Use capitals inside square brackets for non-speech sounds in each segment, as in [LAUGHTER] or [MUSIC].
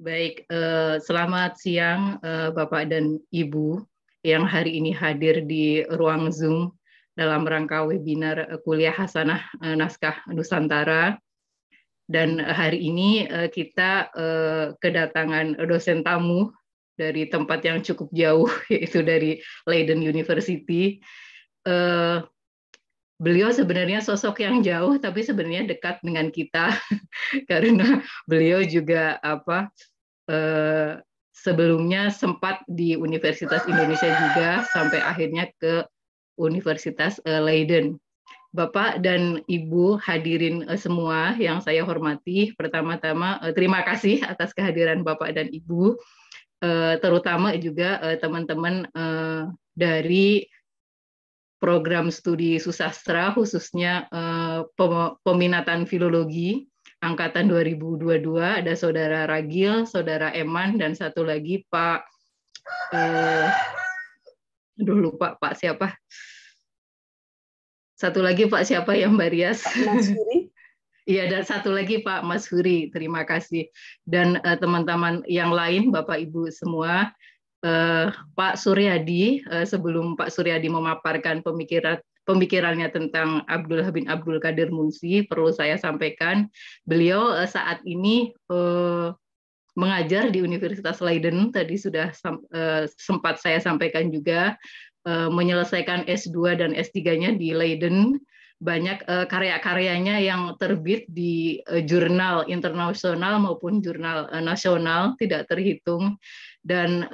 Baik, eh, selamat siang eh, Bapak dan Ibu yang hari ini hadir di ruang Zoom dalam rangka webinar eh, kuliah Hasanah Naskah Nusantara. Dan hari ini kita kedatangan dosen tamu dari tempat yang cukup jauh, [LAUGHS] yaitu dari Leiden University. beliau sebenarnya sosok yang jauh tapi sebenarnya dekat dengan kita [LAUGHS] karena beliau juga apa Eh, sebelumnya sempat di Universitas Indonesia juga sampai akhirnya ke Universitas eh, Leiden. Bapak dan Ibu hadirin eh, semua yang saya hormati, pertama-tama terima kasih atas kehadiran Bapak dan Ibu, terutama juga teman-teman dari program studi susastra khususnya peminatan filologi angkatan 2022 ada saudara Ragil, saudara Eman dan satu lagi Pak eh aduh lupa Pak siapa. Satu lagi Pak siapa yang Barias? [LAUGHS] Iya dan satu lagi Pak Mas Huri, terima kasih dan eh, teman-teman uh, yang lain Bapak Ibu semua uh, Pak Suryadi uh, sebelum Pak Suryadi memaparkan pemikiran pemikirannya tentang Abdul bin Abdul Qadir Munsi perlu saya sampaikan. Beliau eh, saat ini eh, mengajar di Universitas Leiden tadi sudah eh, sempat saya sampaikan juga menyelesaikan S2 dan S3-nya di Leiden. Banyak karya-karyanya yang terbit di jurnal internasional maupun jurnal nasional tidak terhitung dan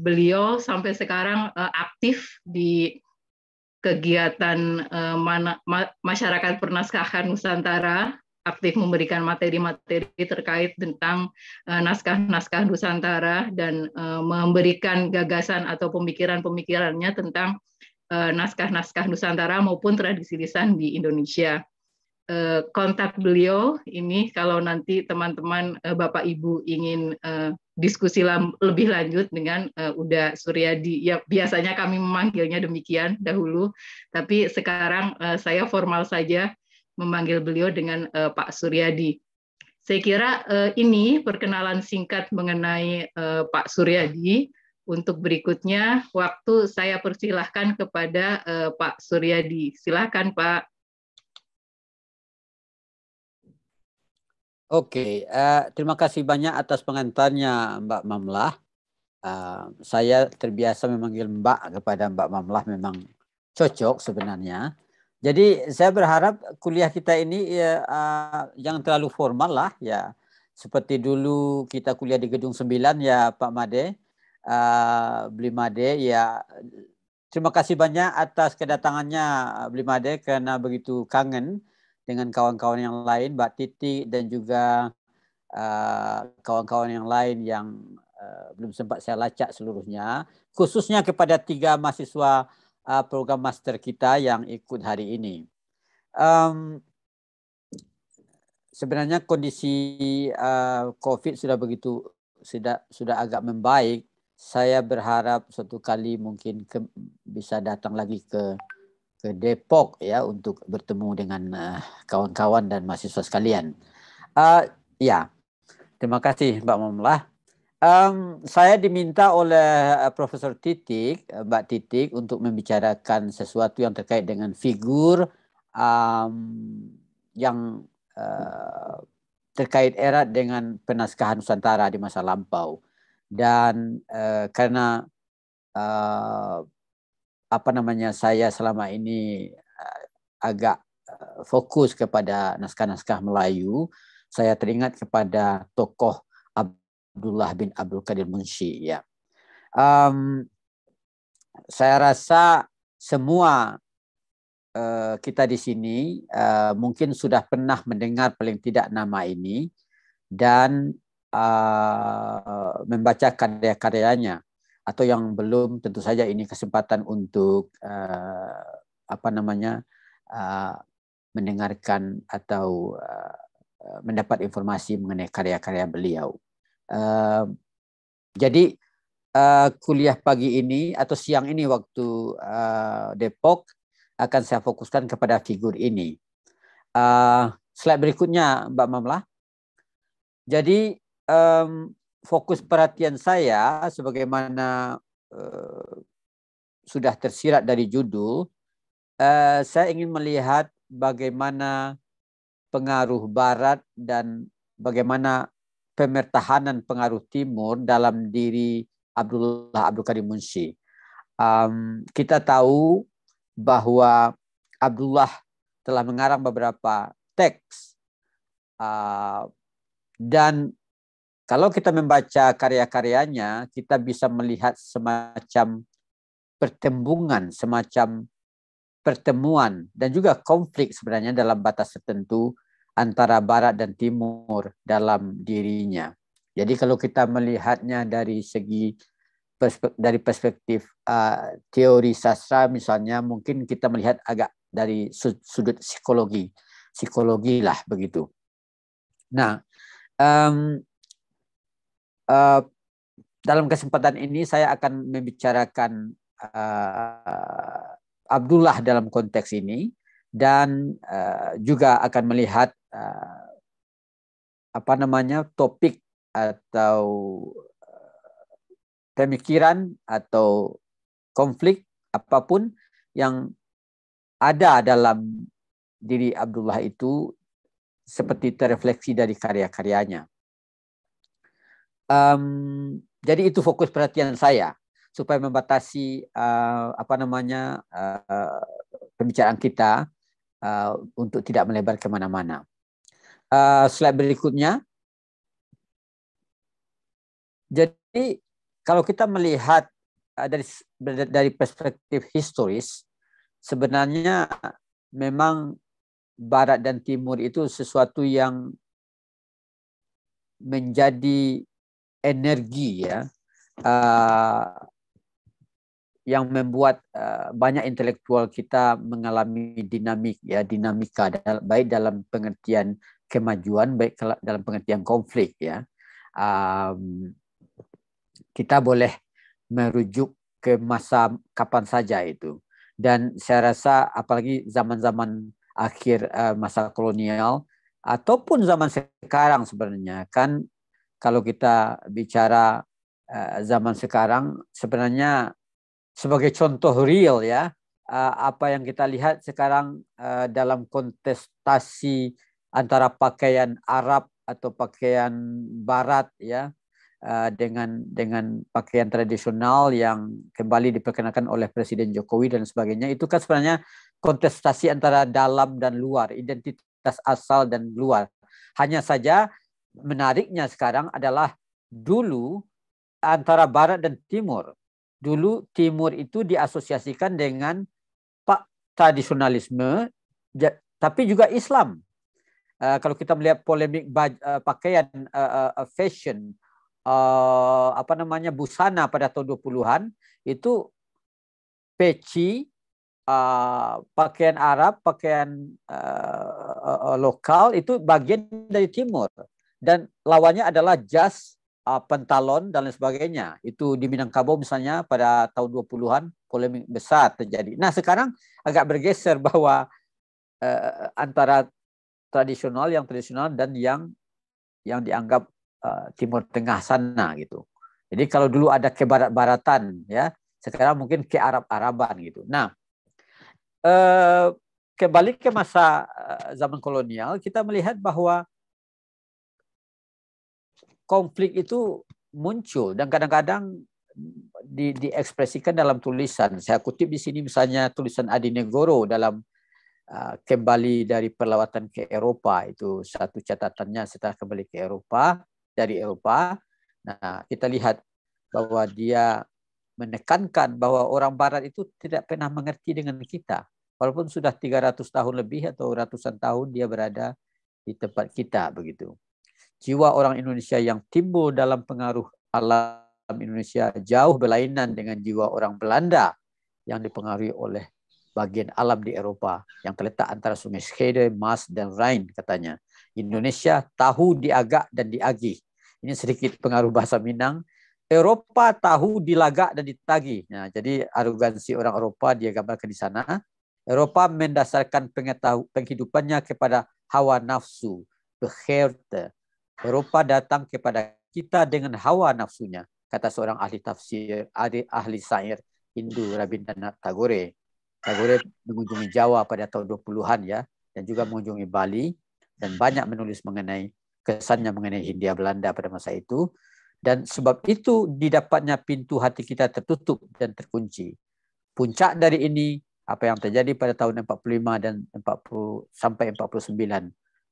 beliau sampai sekarang aktif di kegiatan uh, mana, ma, masyarakat pernaskahan Nusantara aktif memberikan materi-materi terkait tentang eh, naskah-naskah uh, Nusantara dan uh, memberikan gagasan atau pemikiran-pemikirannya tentang naskah-naskah Nusantara maupun tradisi lisan di Indonesia. Kontak beliau ini kalau nanti teman-teman Bapak Ibu ingin diskusi lebih lanjut dengan uh, Uda Suryadi. Ya biasanya kami memanggilnya demikian dahulu, tapi sekarang uh, saya formal saja memanggil beliau dengan uh, Pak Suryadi. Saya kira uh, ini perkenalan singkat mengenai uh, Pak Suryadi. Untuk berikutnya waktu saya persilahkan kepada uh, Pak Suryadi. Silahkan Pak. Oke, okay, uh, eh, terima kasih banyak atas pengantarnya Mbak Mamlah. Uh, saya terbiasa memanggil Mbak kepada Mbak Mamlah memang cocok sebenarnya. Jadi saya berharap kuliah kita ini ya, uh, eh, jangan terlalu formal lah ya. Seperti dulu kita kuliah di Gedung 9 ya Pak Made, uh, Beli Made ya. Terima kasih banyak atas kedatangannya Beli Made karena begitu kangen dengan kawan-kawan yang lain, Mbak Titi dan juga eh, kawan-kawan uh, yang lain yang uh, belum sempat saya lacak seluruhnya, khususnya kepada tiga mahasiswa uh, program master kita yang ikut hari ini. Um, sebenarnya kondisi uh, COVID sudah begitu sudah sudah agak membaik. Saya berharap suatu kali mungkin ke, bisa datang lagi ke ke Depok ya untuk bertemu dengan eh, kawan-kawan uh, dan mahasiswa sekalian. Uh, ya, terima kasih Mbak Mamlah. Um, saya diminta oleh eh, Profesor Titik, Mbak Titik, untuk membicarakan sesuatu yang terkait dengan figur um, yang uh, terkait erat dengan penaskahan Nusantara di masa lampau. Dan uh, karena uh, apa namanya saya selama ini eh, agak eh, fokus kepada naskah-naskah Melayu, saya teringat kepada tokoh Abdullah bin Abdul Qadir Munshi. Ya, um, saya rasa semua uh, kita di sini uh, mungkin sudah pernah mendengar paling tidak nama ini dan uh, membaca karya-karyanya atau yang belum tentu saja ini kesempatan untuk uh, apa namanya uh, mendengarkan atau uh, mendapat informasi mengenai karya-karya beliau. Uh, jadi uh, kuliah pagi ini atau siang ini waktu uh, Depok akan saya fokuskan kepada figur ini. Uh, slide berikutnya Mbak Mamlah. Jadi um, fokus perhatian saya sebagaimana eh, sudah tersirat dari judul, eh, saya ingin melihat bagaimana pengaruh barat dan bagaimana pemertahanan pengaruh timur dalam diri Abdullah Abdul Karim Munshi. Um, kita tahu bahwa Abdullah telah mengarang beberapa teks uh, dan kalau kita membaca karya-karyanya, kita bisa melihat semacam pertembungan, semacam pertemuan dan juga konflik sebenarnya dalam batas tertentu antara barat dan timur dalam dirinya. Jadi kalau kita melihatnya dari segi perspektif, dari perspektif uh, teori sastra misalnya mungkin kita melihat agak dari sudut psikologi. Psikologi lah begitu. Nah, um, Eh, dalam kesempatan ini saya akan membicarakan uh, Abdullah dalam konteks ini dan uh, juga akan melihat uh, apa namanya topik atau pemikiran atau konflik apapun yang ada dalam diri Abdullah itu seperti terefleksi dari karya-karyanya um, jadi itu fokus perhatian saya supaya membatasi uh, apa namanya uh, pembicaraan kita uh, untuk tidak melebar kemana-mana. Uh, slide berikutnya. Jadi kalau kita melihat uh, dari dari perspektif historis, sebenarnya memang Barat dan Timur itu sesuatu yang menjadi energi ya uh, yang membuat uh, banyak intelektual kita mengalami dinamik ya dinamika dal baik dalam pengertian kemajuan baik dalam pengertian konflik ya um, kita boleh merujuk ke masa kapan saja itu dan saya rasa apalagi zaman-zaman akhir uh, masa kolonial ataupun zaman sekarang sebenarnya kan kalau kita bicara eh, zaman sekarang sebenarnya sebagai contoh real ya eh, apa yang kita lihat sekarang eh, dalam kontestasi antara pakaian Arab atau pakaian Barat ya dengan dengan pakaian tradisional yang kembali diperkenalkan oleh Presiden Jokowi dan sebagainya itu kan sebenarnya kontestasi antara dalam dan luar identitas asal dan luar hanya saja menariknya sekarang adalah dulu antara barat dan timur. Dulu timur itu diasosiasikan dengan pak tradisionalisme tapi juga Islam. Uh, kalau kita melihat polemik baj, uh, pakaian uh, uh, fashion uh, apa namanya busana pada tahun 20-an itu peci uh, pakaian Arab, pakaian uh, uh, lokal itu bagian dari timur dan lawannya adalah jas uh, pentalon dan lain sebagainya. Itu di Minangkabau misalnya pada tahun 20-an polemik besar terjadi. Nah, sekarang agak bergeser [LAUGHS] bahwa uh, antara tradisional yang tradisional dan yang yang dianggap uh, timur tengah sana gitu. Jadi kalau dulu ada ke barat baratan ya, sekarang mungkin ke Arab-Araban gitu. Nah, eh, kembali ke masa uh, zaman kolonial, kita melihat bahwa konflik itu muncul dan kadang-kadang di, diekspresikan dalam tulisan. Saya kutip di sini misalnya tulisan Adi Negoro dalam uh, kembali dari perlawatan ke Eropa itu satu catatannya setelah kembali ke Eropa dari Eropa. Nah, kita lihat bahwa dia menekankan bahwa orang barat itu tidak pernah mengerti dengan kita. Walaupun sudah 300 tahun lebih atau ratusan tahun dia berada di tempat kita begitu jiwa orang Indonesia yang timbul dalam pengaruh alam Indonesia jauh berlainan dengan jiwa orang Belanda yang dipengaruhi oleh bagian alam di Eropa yang terletak antara sungai Schede, Mas dan Rhine katanya. Indonesia tahu diagak dan diagi. Ini sedikit pengaruh bahasa Minang. Eropa tahu dilagak dan ditagi. Nah, jadi arogansi orang Eropa dia gambarkan di sana. Eropa mendasarkan penghidupannya kepada hawa nafsu, begeerte, Eropa datang kepada kita dengan hawa nafsunya, kata seorang ahli tafsir, ahli, ahli syair Hindu Rabindranath Tagore. Tagore mengunjungi Jawa pada tahun 20-an ya, dan juga mengunjungi Bali, dan banyak menulis mengenai kesannya mengenai Hindia Belanda pada masa itu. Dan sebab itu didapatnya pintu hati kita tertutup dan terkunci. Puncak dari ini apa yang terjadi pada tahun 45 dan 40 sampai 49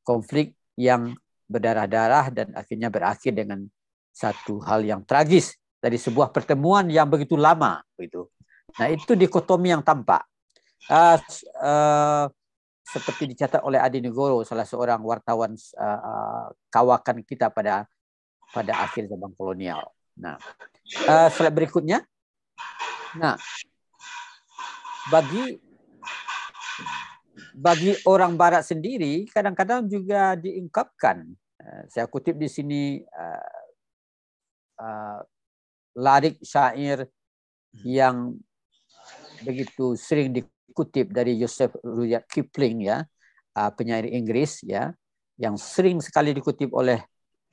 konflik yang berdarah-darah dan akhirnya berakhir dengan satu hal yang tragis dari sebuah pertemuan yang begitu lama begitu. Nah itu dikotomi yang tampak. Uh, uh, seperti dicatat oleh Adi Negoro, salah seorang wartawan uh, uh, kawakan kita pada pada akhir zaman kolonial. Nah, uh, slide berikutnya. Nah, bagi bagi orang Barat sendiri kadang-kadang juga diungkapkan. Eh, saya kutip di sini uh, uh, larik syair yang begitu sering dikutip dari Joseph Rudyard Kipling ya, uh, penyair Inggris ya, yang sering sekali dikutip oleh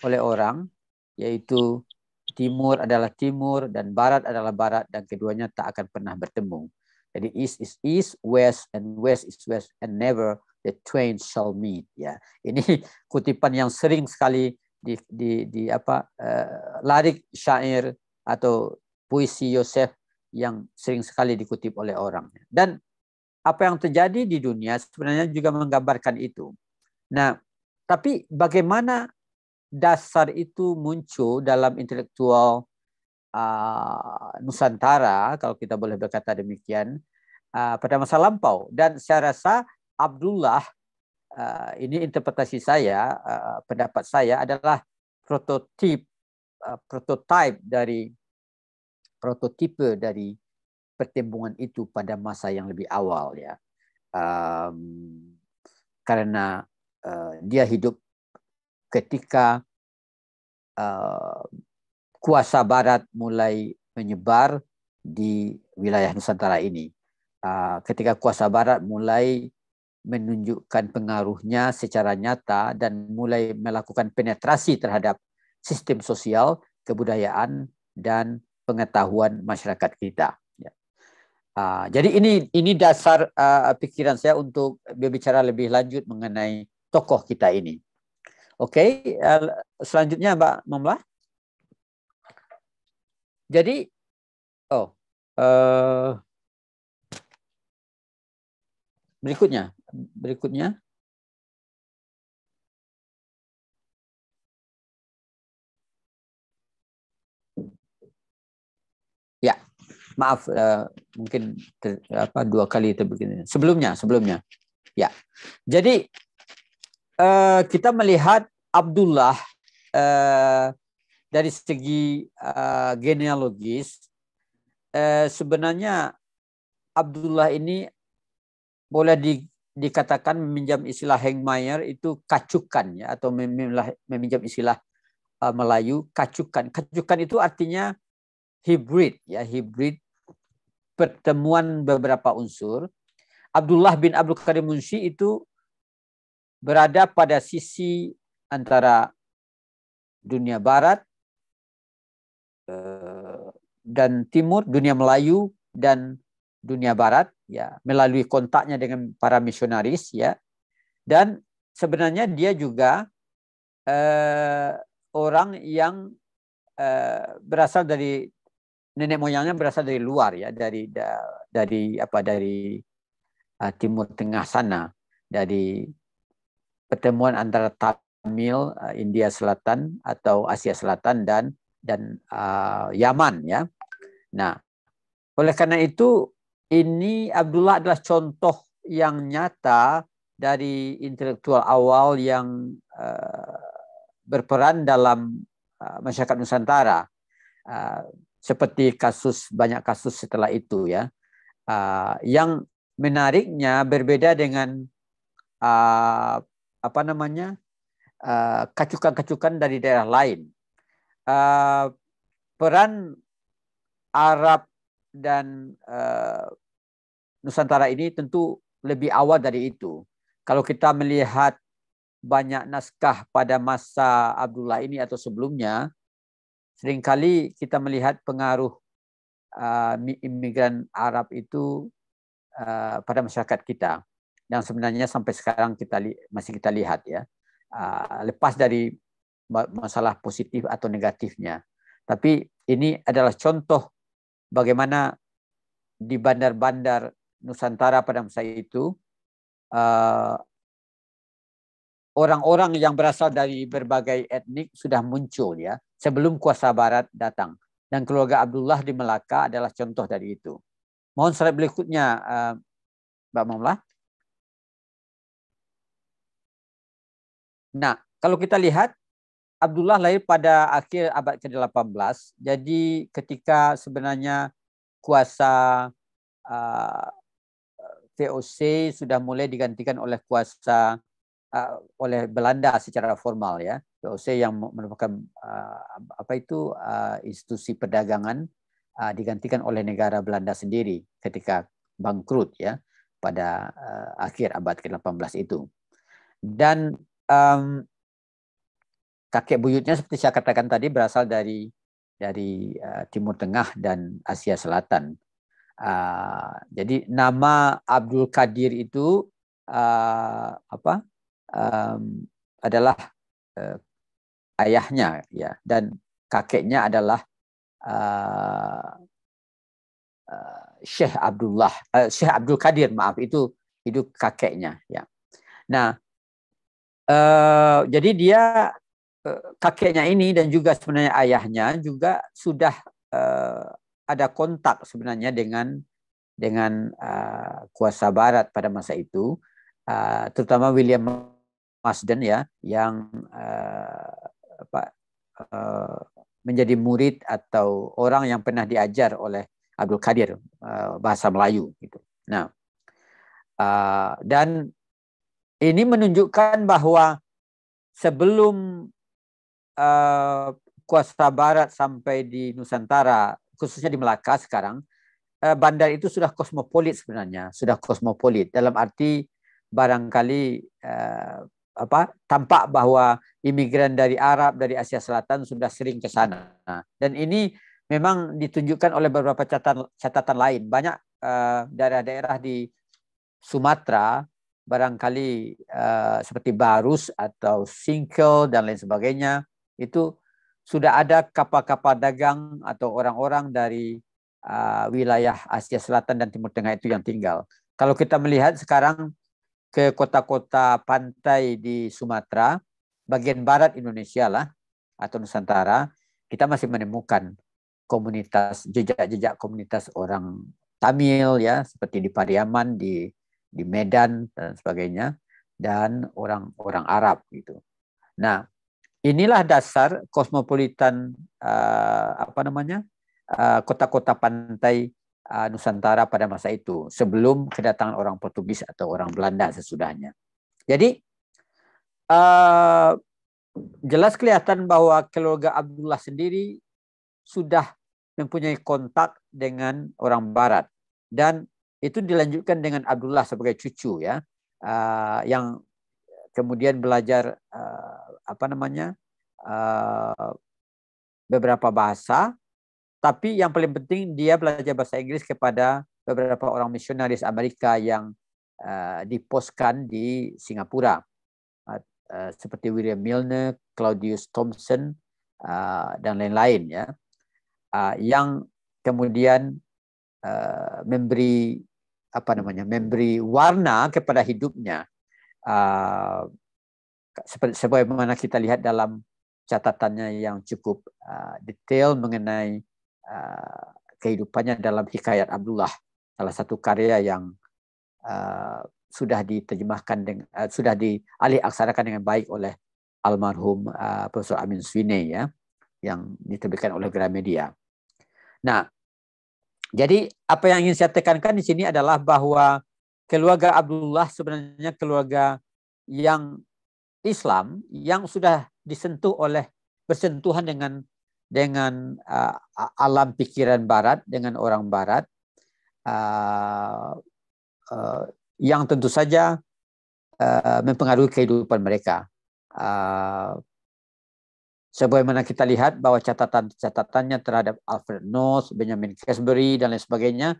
oleh orang yaitu timur adalah timur dan barat adalah barat dan keduanya tak akan pernah bertemu. Jadi east is east, west and west is west and never the twain shall meet. Ya, ini [LAUGHS] kutipan yang sering sekali di di, di apa uh, larik syair atau puisi Yosef yang sering sekali dikutip oleh orang. Dan apa yang terjadi di dunia sebenarnya juga menggambarkan itu. Nah, tapi bagaimana dasar itu muncul dalam intelektual uh, Nusantara kalau kita boleh berkata demikian uh, pada masa lampau dan saya rasa Abdullah uh, ini interpretasi saya uh, pendapat saya adalah prototip uh, prototipe dari prototipe dari pertembungan itu pada masa yang lebih awal ya um, karena uh, dia hidup ketika uh, kuasa barat mulai menyebar di wilayah Nusantara ini. Ah, ketika kuasa barat mulai menunjukkan pengaruhnya secara nyata dan mulai melakukan penetrasi terhadap sistem sosial, kebudayaan, dan pengetahuan masyarakat kita. Ya. Ah, jadi ini ini dasar ah, pikiran saya untuk berbicara lebih lanjut mengenai tokoh kita ini. Oke, okay, selanjutnya Mbak Mamlah. Jadi, oh, uh, berikutnya, berikutnya. Ya, maaf, uh, mungkin ter, apa dua kali itu begini, Sebelumnya, sebelumnya. Ya, jadi uh, kita melihat Abdullah uh, dari segi uh, genealogis eh, sebenarnya Abdullah ini boleh di, dikatakan meminjam istilah Hengmayer itu kacukan ya atau meminjam istilah uh, Melayu kacukan. Kacukan itu artinya hybrid ya hybrid pertemuan beberapa unsur. Abdullah bin Abdul Karim Munshi itu berada pada sisi antara dunia barat Eh, dan timur, dunia Melayu dan dunia barat ya melalui kontaknya dengan para misionaris ya. Dan sebenarnya dia juga eh, orang yang eh, berasal dari nenek moyangnya berasal dari luar ya, dari da, dari apa dari uh, timur tengah sana, dari pertemuan antara Tamil, uh, India Selatan atau Asia Selatan dan dan uh, Yaman ya. Nah, oleh karena itu ini Abdullah adalah contoh yang nyata dari intelektual awal yang uh, berperan dalam uh, masyarakat Nusantara. Uh, seperti kasus banyak kasus setelah itu ya. Uh, yang menariknya berbeda dengan uh, apa namanya uh, kacukan-kacukan dari daerah lain uh, peran Arab dan uh, Nusantara ini tentu lebih awal dari itu. Kalau kita melihat banyak naskah pada masa Abdullah ini atau sebelumnya, seringkali kita melihat pengaruh uh, imigran Arab itu uh, pada masyarakat kita yang sebenarnya sampai sekarang kita masih kita lihat ya uh, lepas dari masalah positif atau negatifnya. Tapi ini adalah contoh bagaimana di bandar-bandar Nusantara pada masa itu eh, orang-orang yang berasal dari berbagai etnik sudah muncul ya sebelum kuasa barat datang dan keluarga Abdullah di Melaka adalah contoh dari itu. Mohon slide berikutnya eh, Mbak Mamlah. Nah, kalau kita lihat Abdullah lahir pada akhir abad ke-18. Jadi ketika sebenarnya kuasa uh, eh, VOC sudah mulai digantikan oleh kuasa uh, oleh Belanda secara formal ya. VOC yang merupakan uh, apa itu uh, institusi perdagangan uh, digantikan oleh negara Belanda sendiri ketika bangkrut ya pada uh, akhir abad ke-18 itu. Dan um, kakek buyutnya seperti saya katakan tadi berasal dari dari uh, Timur Tengah dan Asia Selatan. Uh, jadi nama Abdul Qadir itu uh, apa um, adalah uh, ayahnya ya dan kakeknya adalah uh, uh, Syekh Abdullah uh, Syekh Abdul Qadir maaf itu hidup kakeknya ya. Nah uh, jadi dia Eh, kakeknya ini dan juga sebenarnya ayahnya juga sudah uh, ada kontak sebenarnya dengan dengan uh, kuasa barat pada masa itu uh, terutama William Masden ya yang uh, apa uh, menjadi murid atau orang yang pernah diajar oleh Abdul Qadir uh, bahasa Melayu gitu. Nah, uh, dan ini menunjukkan bahwa sebelum Eh, kuasa barat sampai di Nusantara, khususnya di Melaka sekarang, uh, bandar itu sudah kosmopolit sebenarnya, sudah kosmopolit dalam arti barangkali uh, apa tampak bahwa imigran dari Arab dari Asia Selatan sudah sering ke sana dan ini memang ditunjukkan oleh beberapa catatan catatan lain banyak daerah-daerah di Sumatera barangkali uh, seperti Barus atau Singkel dan lain sebagainya itu sudah ada kapal-kapal dagang atau orang-orang dari uh, wilayah Asia Selatan dan Timur Tengah itu yang tinggal. Kalau kita melihat sekarang ke kota-kota pantai di Sumatera, bagian barat Indonesia lah atau Nusantara, kita masih menemukan komunitas jejak-jejak komunitas orang Tamil ya seperti di Pariaman, di di Medan dan sebagainya dan orang-orang Arab gitu. Nah, Inilah dasar kosmopolitan uh, apa namanya eh, kota-kota uh, pantai uh, Nusantara pada masa itu sebelum kedatangan orang Portugis atau orang Belanda sesudahnya. Jadi uh, jelas kelihatan bahwa keluarga Abdullah sendiri sudah mempunyai kontak dengan orang Barat dan itu dilanjutkan dengan Abdullah sebagai cucu ya uh, yang kemudian belajar uh, apa namanya uh, beberapa bahasa, tapi yang paling penting dia belajar bahasa Inggris kepada beberapa orang misionaris Amerika yang uh, diposkan di Singapura, uh, uh, seperti William Milner, Claudius Thompson, uh, dan lain-lain ya, uh, yang kemudian uh, memberi apa namanya memberi warna kepada hidupnya uh, sebagaimana kita lihat dalam catatannya yang cukup uh, detail mengenai uh, kehidupannya dalam Hikayat Abdullah, salah satu karya yang uh, sudah diterjemahkan dengan uh, sudah dialih aksarakan dengan baik oleh almarhum uh, Profesor Amin Swine ya yang diterbitkan oleh Gramedia. Nah, jadi apa yang ingin saya tekankan di sini adalah bahwa keluarga Abdullah sebenarnya keluarga yang Islam yang sudah disentuh oleh bersentuhan dengan dengan uh, alam pikiran Barat dengan orang Barat uh, uh, yang tentu saja uh, mempengaruhi kehidupan mereka. Uh, sebagaimana kita lihat bahwa catatan-catatannya terhadap Alfred North, Benjamin Casbury dan lain sebagainya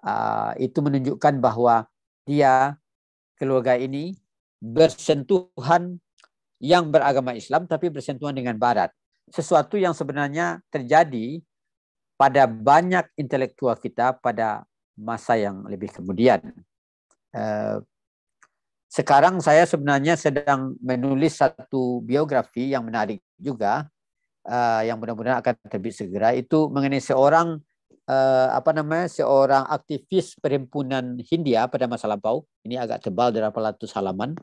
uh, itu menunjukkan bahwa dia keluarga ini bersentuhan yang beragama Islam tapi bersentuhan dengan Barat. Sesuatu yang sebenarnya terjadi pada banyak intelektual kita pada masa yang lebih kemudian. Eh, sekarang saya sebenarnya sedang menulis satu biografi yang menarik juga, eh, yang mudah-mudahan akan terbit segera, itu mengenai seorang uh, apa namanya seorang aktivis perhimpunan Hindia pada masa lampau. Ini agak tebal dari ratus halaman.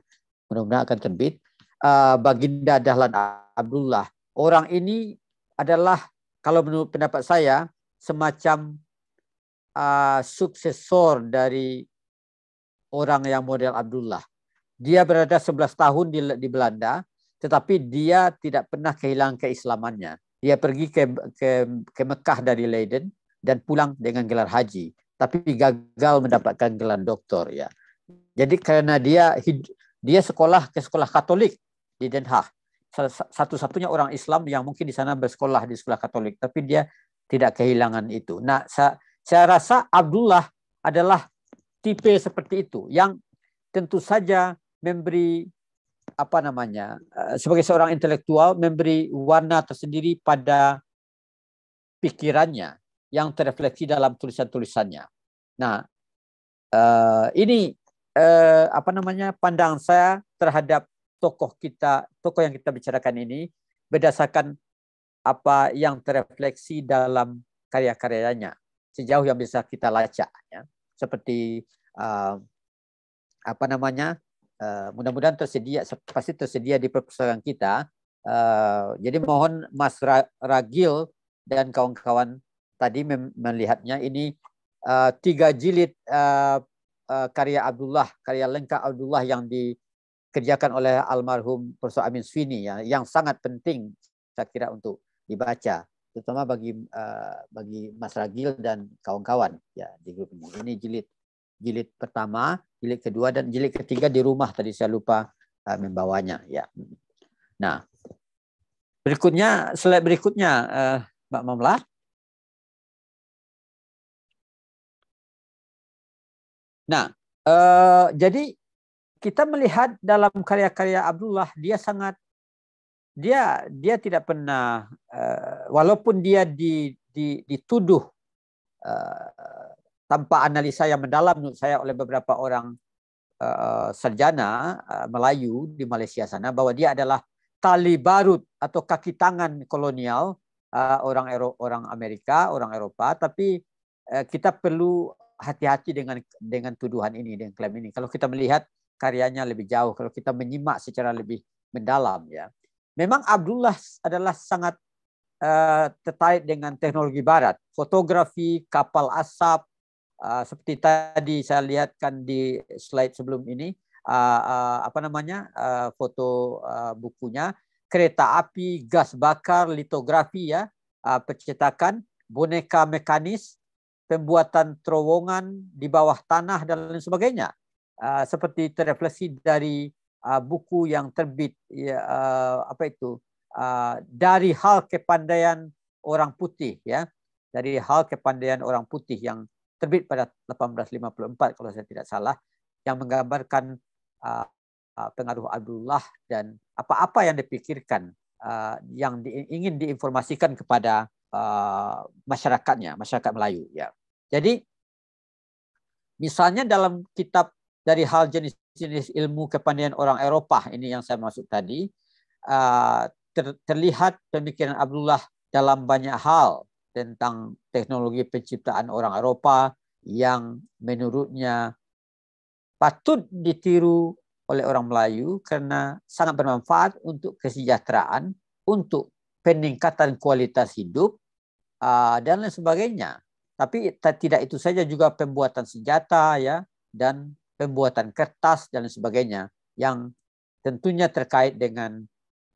Mudah-mudahan akan terbit. Uh, Baginda Dahlan Abdullah. Orang ini adalah kalau menurut pendapat saya semacam uh, suksesor dari orang yang model Abdullah. Dia berada 11 tahun di, di Belanda, tetapi dia tidak pernah kehilangan keislamannya. Dia pergi ke, ke, ke Mekah dari Leiden, dan pulang dengan gelar haji, tapi gagal mendapatkan gelar doktor ya. Jadi karena dia dia sekolah ke sekolah Katolik di Den Haag, satu-satunya orang Islam yang mungkin di sana bersekolah di sekolah Katolik, tapi dia tidak kehilangan itu. Nah, saya, saya rasa Abdullah adalah tipe seperti itu yang tentu saja memberi apa namanya eh, sebagai seorang intelektual memberi warna tersendiri pada pikirannya yang terefleksi dalam tulisan-tulisannya. Nah, uh, ini uh, apa namanya pandang saya terhadap tokoh kita, tokoh yang kita bicarakan ini berdasarkan apa yang terefleksi dalam karya-karyanya sejauh yang bisa kita lacak ya. Seperti uh, apa namanya? Uh, mudah-mudahan tersedia pasti tersedia di perpustakaan kita. Uh, jadi mohon Mas Ragil dan kawan-kawan tadi melihatnya ini uh, tiga jilid uh, uh, karya Abdullah, karya lengkap Abdullah yang dikerjakan oleh almarhum Profesor Amin Swini ya, yang sangat penting saya kira untuk dibaca, terutama bagi uh, bagi Mas Ragil dan kawan-kawan ya di grup ini. Ini jilid jilid pertama, jilid kedua dan jilid ketiga di rumah tadi saya lupa uh, membawanya ya. Nah, berikutnya slide berikutnya uh, Mbak Mamlah Nah, uh, jadi kita melihat dalam karya-karya Abdullah dia sangat dia dia tidak pernah uh, walaupun dia di, di, dituduh uh, tanpa analisa yang mendalam menurut saya oleh beberapa orang uh, sarjana uh, Melayu di Malaysia sana bahwa dia adalah tali barut atau kaki tangan kolonial uh, orang Ero, orang Amerika, orang Eropa, tapi uh, kita perlu hati-hati dengan dengan tuduhan ini dengan klaim ini. Kalau kita melihat karyanya lebih jauh, kalau kita menyimak secara lebih mendalam ya. Memang Abdullah adalah sangat uh, tertarik dengan teknologi barat, fotografi, kapal asap uh, seperti tadi saya lihatkan di slide sebelum ini uh, uh, apa namanya? Uh, foto uh, bukunya kereta api, gas bakar, litografi ya, uh, percetakan, boneka mekanis, pembuatan terowongan di bawah tanah dan lain sebagainya. Uh, seperti terefleksi dari uh, buku yang terbit ya, uh, apa itu uh, dari hal kepandaian orang putih ya dari hal kepandaian orang putih yang terbit pada 1854 kalau saya tidak salah yang menggambarkan uh, pengaruh Abdullah dan apa-apa yang dipikirkan uh, yang di, ingin diinformasikan kepada uh, masyarakatnya masyarakat Melayu ya jadi misalnya dalam kitab dari hal jenis-jenis ilmu kepandaian orang Eropa ini yang saya maksud tadi eh, terlihat pemikiran Abdullah dalam banyak hal tentang teknologi penciptaan orang Eropa yang menurutnya patut ditiru oleh orang Melayu karena sangat bermanfaat untuk kesejahteraan, untuk peningkatan kualitas hidup eh, dan lain sebagainya. Tapi tidak itu saja juga pembuatan senjata ya dan pembuatan kertas dan sebagainya yang tentunya terkait dengan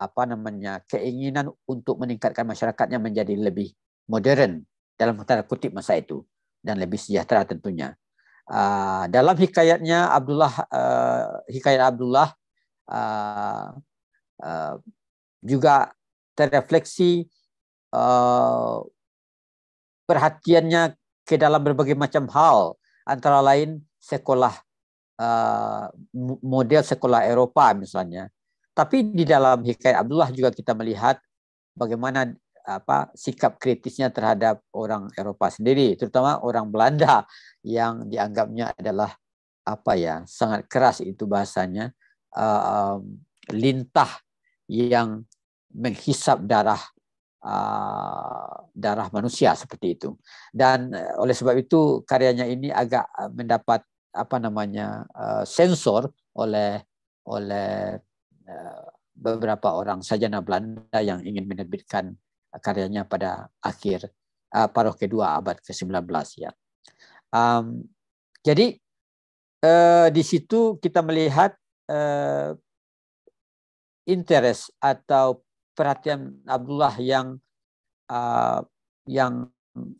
apa namanya keinginan untuk meningkatkan masyarakatnya menjadi lebih modern dalam tanda kutip masa itu dan lebih sejahtera tentunya. Uh, dalam hikayatnya Abdullah uh, hikayat Abdullah uh, uh, juga terrefleksi uh, eh, perhatiannya ke dalam berbagai macam hal, antara lain sekolah uh, model sekolah Eropa misalnya. Tapi di dalam Hikayat Abdullah juga kita melihat bagaimana apa sikap kritisnya terhadap orang Eropa sendiri, terutama orang Belanda yang dianggapnya adalah apa ya sangat keras itu bahasanya uh, lintah yang menghisap darah Ah, darah manusia seperti itu. Dan eh, oleh sebab itu karyanya ini agak eh, mendapat apa namanya eh, sensor oleh oleh beberapa orang sajana Belanda yang ingin menerbitkan karyanya pada akhir paruh kedua abad ke-19 ya. Um, jadi uh, di situ kita melihat uh, interest atau perhatian Abdullah yang uh, yang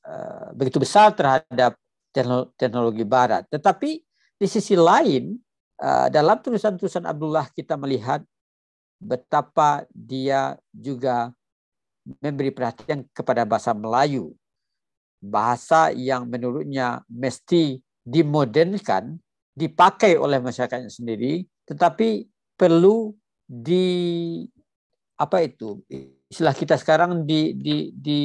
uh, begitu besar terhadap teknologi barat. Tetapi di sisi lain uh, dalam tulisan-tulisan Abdullah kita melihat betapa dia juga memberi perhatian kepada bahasa Melayu. Bahasa yang menurutnya mesti dimodernkan, dipakai oleh masyarakatnya sendiri, tetapi perlu di apa itu istilah kita sekarang di di di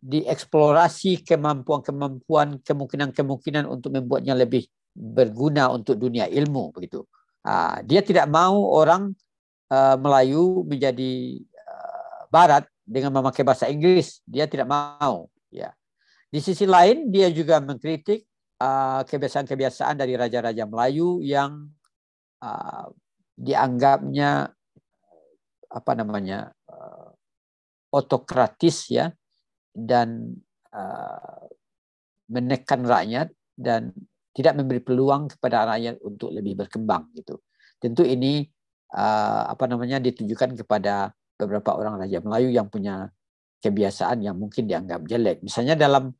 dieksplorasi kemampuan-kemampuan kemungkinan-kemungkinan untuk membuatnya lebih berguna untuk dunia ilmu begitu. dia tidak mau orang e, Melayu menjadi e, Barat dengan memakai bahasa Inggris. Dia tidak mau. Ya. Di sisi lain dia juga mengkritik e, kebiasaan-kebiasaan dari raja-raja Melayu yang dianggapnya apa namanya uh, otokratis ya dan uh, menekan rakyat dan tidak memberi peluang kepada rakyat untuk lebih berkembang gitu. Tentu ini uh, apa namanya ditujukan kepada beberapa orang raja Melayu yang punya kebiasaan yang mungkin dianggap jelek. Misalnya dalam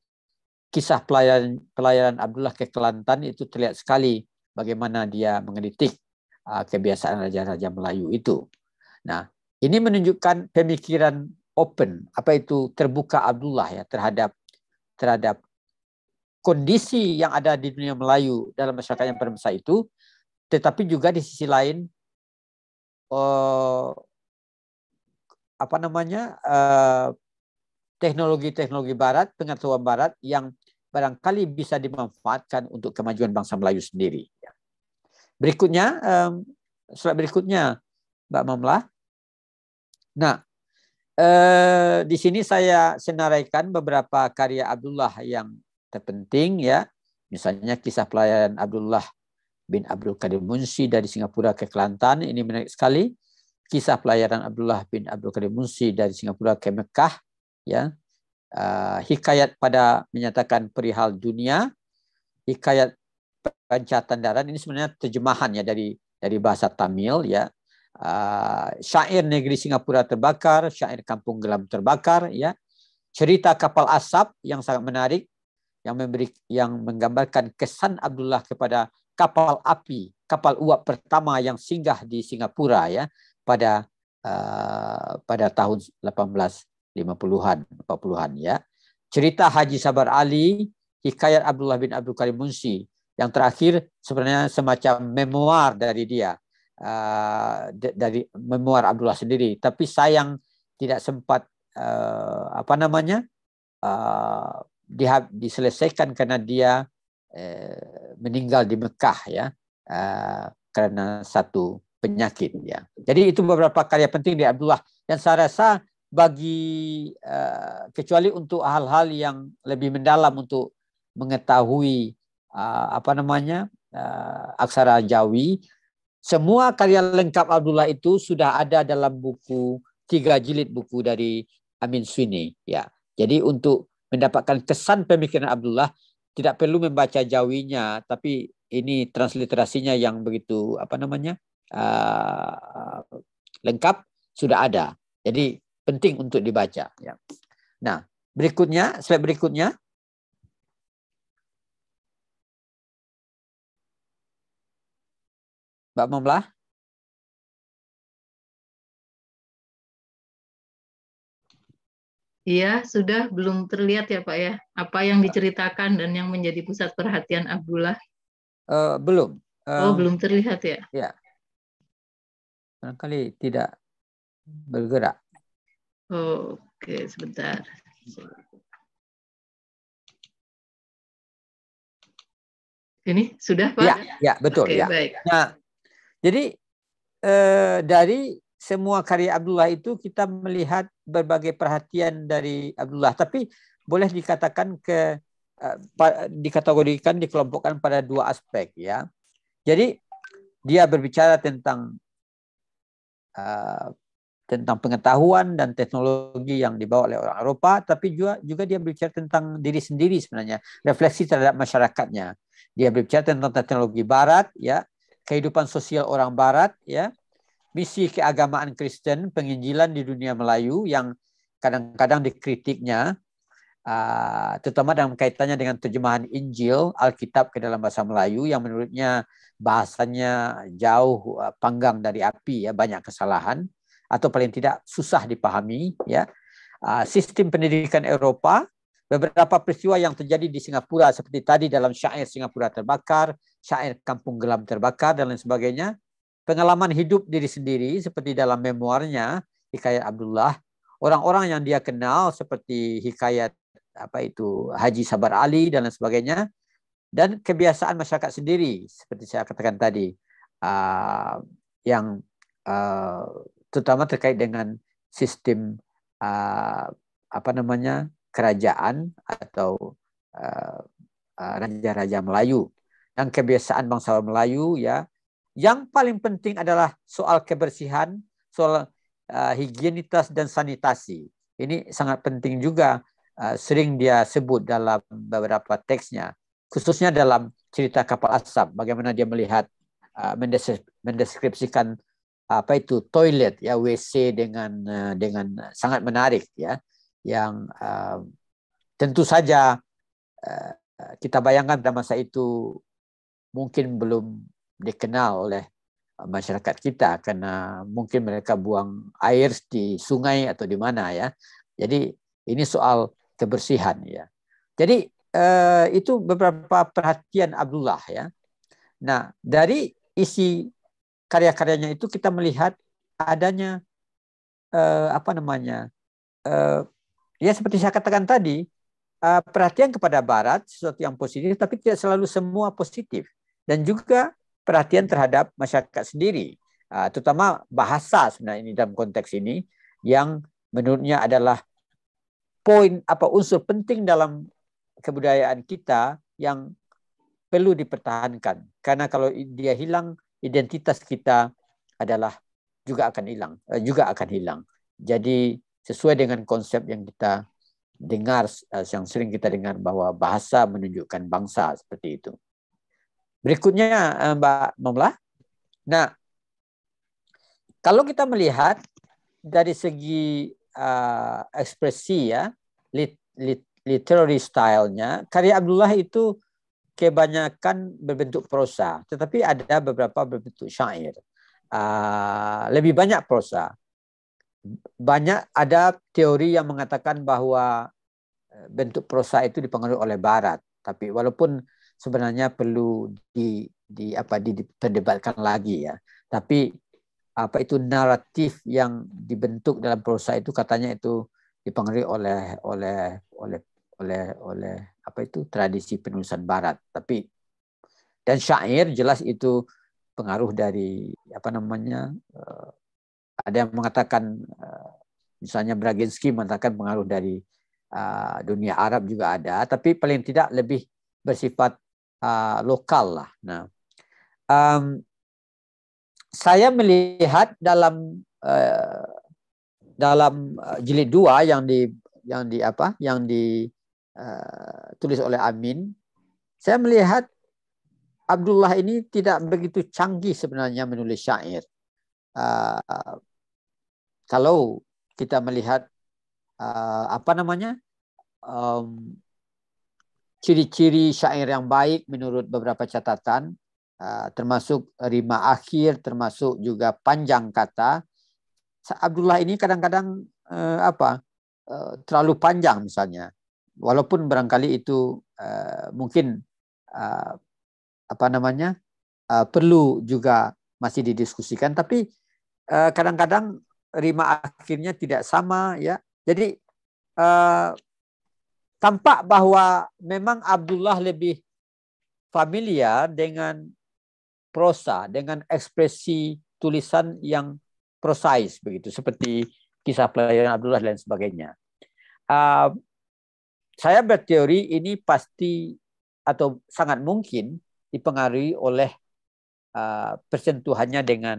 kisah pelayaran, pelayaran Abdullah ke Kelantan itu terlihat sekali bagaimana dia mengkritik uh, kebiasaan raja-raja Melayu itu. Nah, ini menunjukkan pemikiran open, apa itu terbuka Abdullah ya terhadap terhadap kondisi yang ada di dunia Melayu dalam masyarakat yang bermasa itu, tetapi juga di sisi lain eh, apa namanya eh, teknologi-teknologi eh, Barat, pengetahuan Barat yang barangkali bisa dimanfaatkan untuk kemajuan bangsa Melayu sendiri. Berikutnya, eh, surat berikutnya, Mbak Mamlah. Nah, eh, di sini saya senaraikan beberapa karya Abdullah yang terpenting ya. Misalnya kisah pelayanan Abdullah bin Abdul Kadir Munsi dari Singapura ke Kelantan. Ini menarik sekali. Kisah pelayaran Abdullah bin Abdul Kadir Munsi dari Singapura ke Mekah. Ya. Eh, hikayat pada menyatakan perihal dunia. Hikayat Pancatan darat ini sebenarnya terjemahan ya dari dari bahasa Tamil ya uh, syair negeri Singapura terbakar, syair kampung gelam terbakar, ya. Cerita kapal asap yang sangat menarik yang memberi yang menggambarkan kesan Abdullah kepada kapal api, kapal uap pertama yang singgah di Singapura ya pada uh, pada tahun 1850-an, 40-an ya. Cerita Haji Sabar Ali, hikayat Abdullah bin Abdul Karim Munsi yang terakhir sebenarnya semacam memoir dari dia uh, dari memuar Abdullah sendiri. Tapi sayang tidak sempat uh, apa namanya uh, eh, di, diselesaikan karena dia uh, meninggal di Mekah ya uh, karena satu penyakit ya. Jadi itu beberapa karya penting di Abdullah dan saya rasa bagi uh, kecuali untuk hal-hal yang lebih mendalam untuk mengetahui uh, apa namanya uh, aksara Jawi semua karya lengkap Abdullah itu sudah ada dalam buku tiga jilid buku dari Amin Swini. Ya, jadi untuk mendapatkan kesan pemikiran Abdullah tidak perlu membaca jawinya, tapi ini transliterasinya yang begitu apa namanya uh, lengkap sudah ada. Jadi penting untuk dibaca. Ya. Nah, berikutnya slide berikutnya Mbak Iya, sudah belum terlihat ya Pak ya, apa yang iya. diceritakan dan yang menjadi pusat perhatian Abdullah? Uh, belum. Um, oh, belum terlihat ya? Ya. Barangkali tidak bergerak. Oh, Oke, okay, sebentar. Ini sudah Pak? Ya, ya betul. okay, ya. Baik. Nah, jadi eh, dari semua karya Abdullah itu kita melihat berbagai perhatian dari Abdullah, tapi boleh dikatakan ke eh, dikategorikan dikelompokkan pada dua aspek ya. Jadi dia berbicara tentang uh, tentang pengetahuan dan teknologi yang dibawa oleh orang Eropa, tapi juga juga dia berbicara tentang diri sendiri sebenarnya, refleksi terhadap masyarakatnya. Dia berbicara tentang teknologi Barat, ya, kehidupan sosial orang barat ya misi keagamaan Kristen penginjilan di dunia Melayu yang kadang-kadang dikritiknya uh, terutama dalam kaitannya dengan terjemahan Injil Alkitab ke dalam bahasa Melayu yang menurutnya bahasanya jauh ah, panggang dari api ya banyak kesalahan atau paling tidak susah dipahami ya uh, sistem pendidikan Eropa Beberapa peristiwa yang terjadi di Singapura seperti tadi dalam syair Singapura terbakar, syair Kampung Gelam terbakar dan lain sebagainya. Pengalaman hidup diri sendiri seperti dalam memoirnya Hikayat Abdullah, orang-orang yang dia kenal seperti Hikayat apa itu Haji Sabar Ali dan lain sebagainya dan kebiasaan masyarakat sendiri seperti saya katakan tadi uh, yang uh, terutama terkait dengan sistem uh, apa namanya kerajaan atau eh, eh, raja-raja uh, Melayu dan kebiasaan bangsa Melayu ya yang paling penting adalah soal kebersihan soal uh, higienitas dan sanitasi ini sangat penting juga uh, sering dia sebut dalam beberapa teksnya khususnya dalam cerita kapal asap bagaimana dia melihat uh, mendeskripsikan apa itu toilet ya WC dengan uh, dengan sangat menarik ya yang uh, tentu saja uh, kita bayangkan pada masa itu mungkin belum dikenal oleh masyarakat kita karena mungkin mereka buang air di sungai atau di mana ya. Jadi ini soal kebersihan ya. Jadi uh, itu beberapa perhatian Abdullah ya. Nah dari isi karya-karyanya itu kita melihat adanya uh, apa namanya uh, Ya seperti saya katakan tadi, eh, perhatian kepada barat sesuatu yang positif tapi tidak selalu semua positif dan juga perhatian terhadap masyarakat sendiri, eh, terutama bahasa sebenarnya ini dalam konteks ini yang menurutnya adalah poin apa unsur penting dalam kebudayaan kita yang perlu dipertahankan karena kalau dia hilang identitas kita adalah juga akan hilang eh, juga akan hilang jadi sesuai dengan konsep yang kita dengar eh, yang sering kita dengar bahwa bahasa menunjukkan bangsa seperti itu. Berikutnya eh, Mbak Momla. Nah, kalau kita melihat dari segi uh, ekspresi ya, lit, lit, literary style-nya, karya Abdullah itu kebanyakan berbentuk prosa, tetapi ada beberapa berbentuk syair. Uh, lebih banyak prosa banyak ada teori yang mengatakan bahwa eh, bentuk prosa itu dipengaruhi oleh Barat, tapi walaupun sebenarnya perlu di, di apa diperdebatkan lagi ya. Tapi apa itu naratif yang dibentuk dalam prosa itu katanya itu dipengaruhi oleh oleh oleh oleh oleh apa itu tradisi penulisan Barat. Tapi dan syair jelas itu pengaruh dari apa namanya eh, ada yang mengatakan eh, misalnya Braginski mengatakan pengaruh dari eh, dunia Arab juga ada, tapi paling tidak lebih bersifat eh, lokal lah. Nah, um, saya melihat dalam uh, dalam jilid dua yang di yang di apa yang ditulis oleh Amin, saya melihat Abdullah ini tidak begitu canggih sebenarnya menulis syair. Kalau kita melihat uh, apa namanya ciri ciri-ciri syair yang baik menurut beberapa catatan, uh, termasuk rima akhir, termasuk juga panjang kata. Abdullah ini kadang-kadang uh, apa uh, terlalu panjang misalnya, walaupun barangkali itu uh, mungkin uh, apa namanya uh, perlu juga masih didiskusikan, tapi kadang-kadang rima akhirnya tidak sama ya. Jadi uh, tampak bahwa memang Abdullah lebih familiar dengan prosa, dengan ekspresi tulisan yang prosais begitu, seperti kisah pelayaran Abdullah dan sebagainya. Uh, saya berteori ini pasti atau sangat mungkin dipengaruhi oleh uh, persentuhannya dengan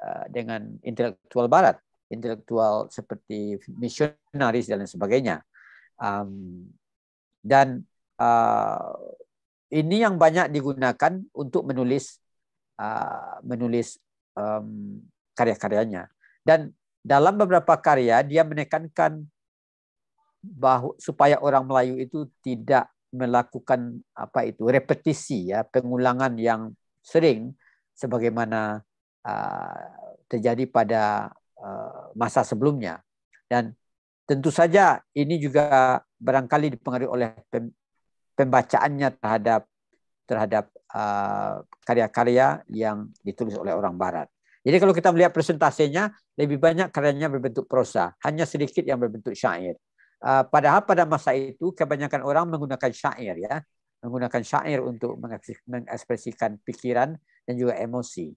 Eh, dengan intelektual Barat, intelektual seperti misionaris dan lain sebagainya. Um, dan uh, ini yang banyak digunakan untuk menulis uh, menulis um, karya-karyanya. Dan dalam beberapa karya dia menekankan bahwa supaya orang Melayu itu tidak melakukan apa itu repetisi ya pengulangan yang sering sebagaimana Eh, terjadi pada eh, masa sebelumnya. Dan tentu saja ini juga barangkali dipengaruhi oleh pembacaannya terhadap terhadap eh, karya-karya yang ditulis oleh orang Barat. Jadi kalau kita melihat presentasinya lebih banyak karyanya berbentuk prosa, hanya sedikit yang berbentuk syair. Padahal pada masa itu kebanyakan orang menggunakan syair ya, menggunakan syair untuk mengekspresikan pikiran dan juga emosi.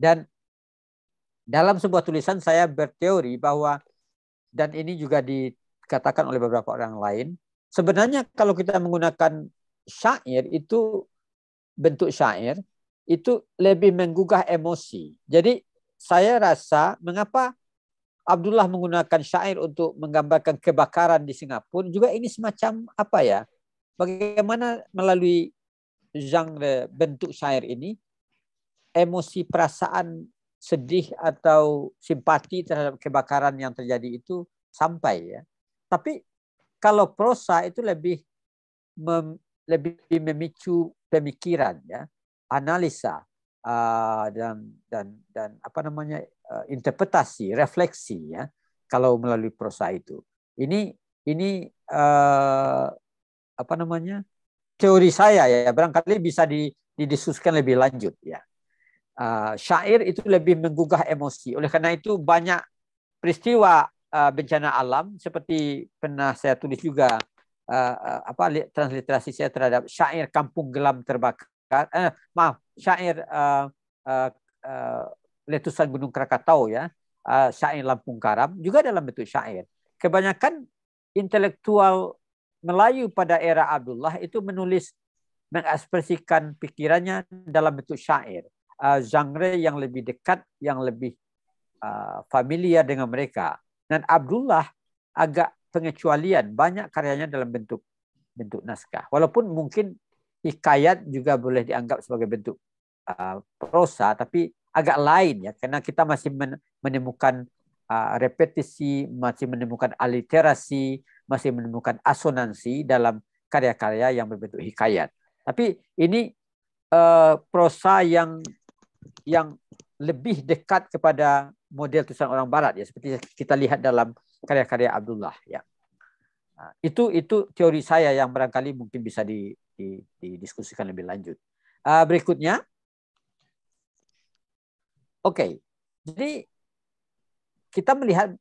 Dan dalam sebuah tulisan saya berteori bahwa dan ini juga dikatakan oleh beberapa orang lain, sebenarnya kalau kita menggunakan syair itu bentuk syair itu lebih menggugah emosi. Jadi saya rasa mengapa Abdullah menggunakan syair untuk menggambarkan kebakaran di Singapura juga ini semacam apa ya? Bagaimana melalui genre bentuk syair ini emosi perasaan sedih atau simpati terhadap kebakaran yang terjadi itu sampai ya. Tapi kalau prosa itu lebih mem, lebih memicu pemikiran ya, analisa uh, dan dan dan apa namanya uh, interpretasi, refleksi ya kalau melalui prosa itu. Ini ini uh, apa namanya teori saya ya barangkali bisa didiskusikan lebih lanjut ya. Ah, syair itu lebih menggugah emosi. Oleh karena itu banyak peristiwa uh, bencana alam seperti pernah saya tulis juga uh, apa transliterasi saya terhadap syair Kampung Gelam Terbakar. Eh, maaf, syair uh, uh, uh, letusan Gunung Krakatau ya. Uh, syair Lampung Karam juga dalam bentuk syair. Kebanyakan intelektual Melayu pada era Abdullah itu menulis mengekspresikan pikirannya dalam bentuk syair uh, genre yang lebih dekat, yang lebih uh, familiar dengan mereka. Dan Abdullah agak pengecualian, banyak karyanya dalam bentuk bentuk naskah. Walaupun mungkin hikayat juga boleh dianggap sebagai bentuk uh, prosa, tapi agak lain ya, karena kita masih menemukan uh, repetisi, masih menemukan aliterasi, masih menemukan asonansi dalam karya-karya yang berbentuk hikayat. Tapi ini uh, prosa yang yang lebih dekat kepada model tulisan orang barat ya seperti kita lihat dalam karya-karya Abdullah ya. Nah, itu itu teori saya yang barangkali mungkin bisa di, didiskusikan lebih lanjut. Ah, berikutnya. Oke. Okay. Jadi kita melihat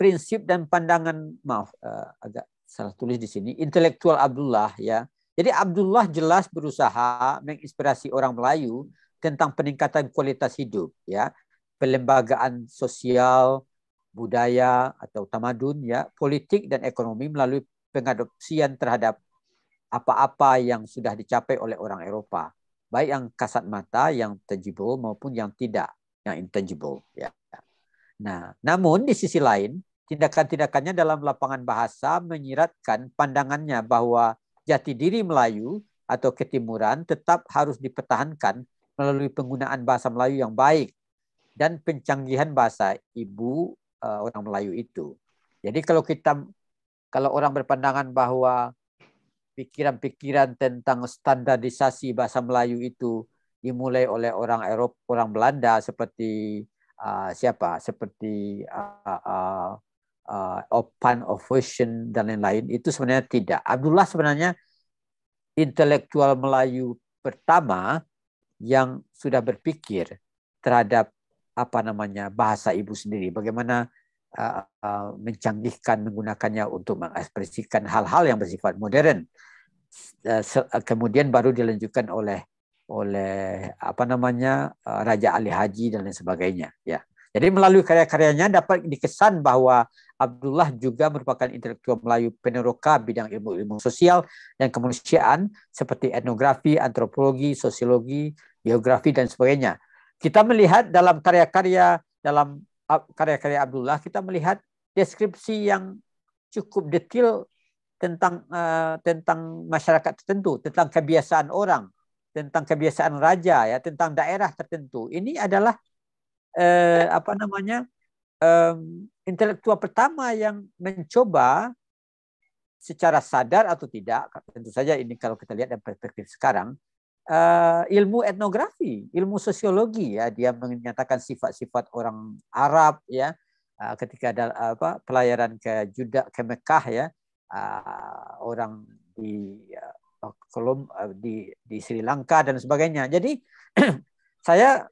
prinsip dan pandangan maaf eh, agak salah tulis di sini intelektual Abdullah ya. Jadi Abdullah jelas berusaha menginspirasi orang Melayu tentang peningkatan kualitas hidup ya pelembagaan sosial budaya atau tamadun ya politik dan ekonomi melalui pengadopsian terhadap apa-apa yang sudah dicapai oleh orang Eropa baik yang kasat mata yang tangible maupun yang tidak yang intangible ya nah namun di sisi lain tindakan-tindakannya dalam lapangan bahasa menyiratkan pandangannya bahwa jati diri Melayu atau ketimuran tetap harus dipertahankan melalui penggunaan bahasa Melayu yang baik dan pencanggihan bahasa ibu uh, orang Melayu itu. Jadi kalau kita kalau orang berpandangan bahwa pikiran-pikiran tentang standarisasi bahasa Melayu itu dimulai oleh orang Eropa, orang Belanda seperti uh, siapa? Seperti uh, uh, uh, of dan lain-lain itu sebenarnya tidak. Abdullah sebenarnya intelektual Melayu pertama yang sudah berpikir terhadap apa namanya bahasa ibu sendiri, bagaimana uh, uh, mencanggihkan menggunakannya untuk mengekspresikan hal-hal yang bersifat modern. Uh, uh, kemudian baru dilanjutkan oleh oleh apa namanya uh, Raja Ali Haji dan lain sebagainya. Ya. Jadi melalui karya-karyanya dapat dikesan bahwa Abdullah juga merupakan intelektual Melayu peneroka bidang ilmu-ilmu sosial dan kemanusiaan seperti etnografi, antropologi, sosiologi, biografi dan sebagainya. Kita melihat dalam karya-karya dalam uh, karya-karya Abdullah kita melihat deskripsi yang cukup detail tentang uh, tentang masyarakat tertentu, tentang kebiasaan orang, tentang kebiasaan raja ya, tentang daerah tertentu. Ini adalah uh, apa namanya? Um, intelektual pertama yang mencoba secara sadar atau tidak, tentu saja ini kalau kita lihat dari perspektif sekarang, uh, ilmu etnografi, ilmu sosiologi ya dia menyatakan sifat-sifat orang Arab ya uh, ketika ada apa pelayaran ke Juda ke Mekah ya uh, orang di uh, Kolom di di Sri Lanka dan sebagainya. Jadi [CLEARS THROAT] saya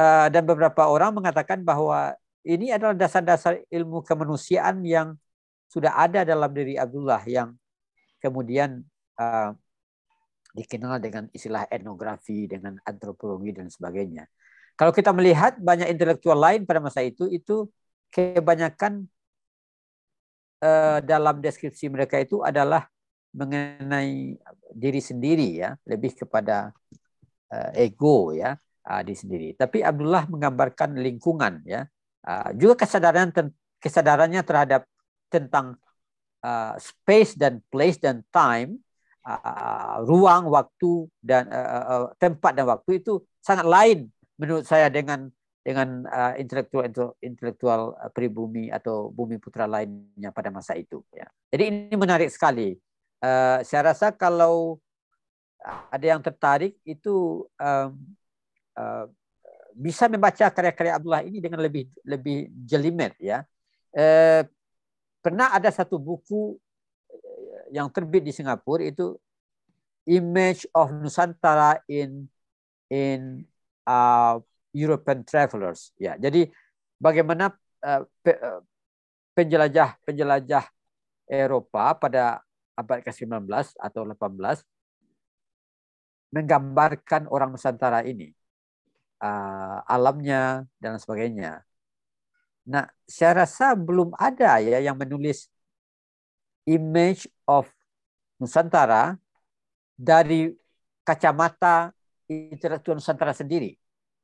dan beberapa orang mengatakan bahwa ini adalah dasar-dasar ilmu kemanusiaan yang sudah ada dalam diri Abdullah yang kemudian uh, dikenal dengan istilah etnografi, dengan antropologi dan sebagainya. Kalau kita melihat banyak intelektual lain pada masa itu itu kebanyakan eh, dalam deskripsi mereka itu adalah mengenai diri sendiri ya, lebih kepada eh, ego ya, ah, diri sendiri. Tapi Abdullah menggambarkan lingkungan ya, ah, juga kesadaran kesadarannya terhadap tentang ah, space dan place dan time Ah, ruang, waktu dan uh, tempat dan waktu itu sangat lain menurut saya dengan dengan uh, intelektual intelektual pribumi atau bumi putra lainnya pada masa itu. Ya. Jadi ini menarik sekali. Uh, saya rasa kalau ada yang tertarik itu um, uh, bisa membaca karya-karya Abdullah ini dengan lebih lebih jelimet ya. Uh, pernah ada satu buku yang terbit di Singapura itu Image of Nusantara in in uh, European Travelers. Ya, jadi bagaimana uh, pe, uh, penjelajah penjelajah Eropa pada abad ke-19 atau 18 menggambarkan orang Nusantara ini uh, alamnya dan sebagainya. Nah, saya rasa belum ada ya yang menulis image of Nusantara dari kacamata literatur Nusantara sendiri.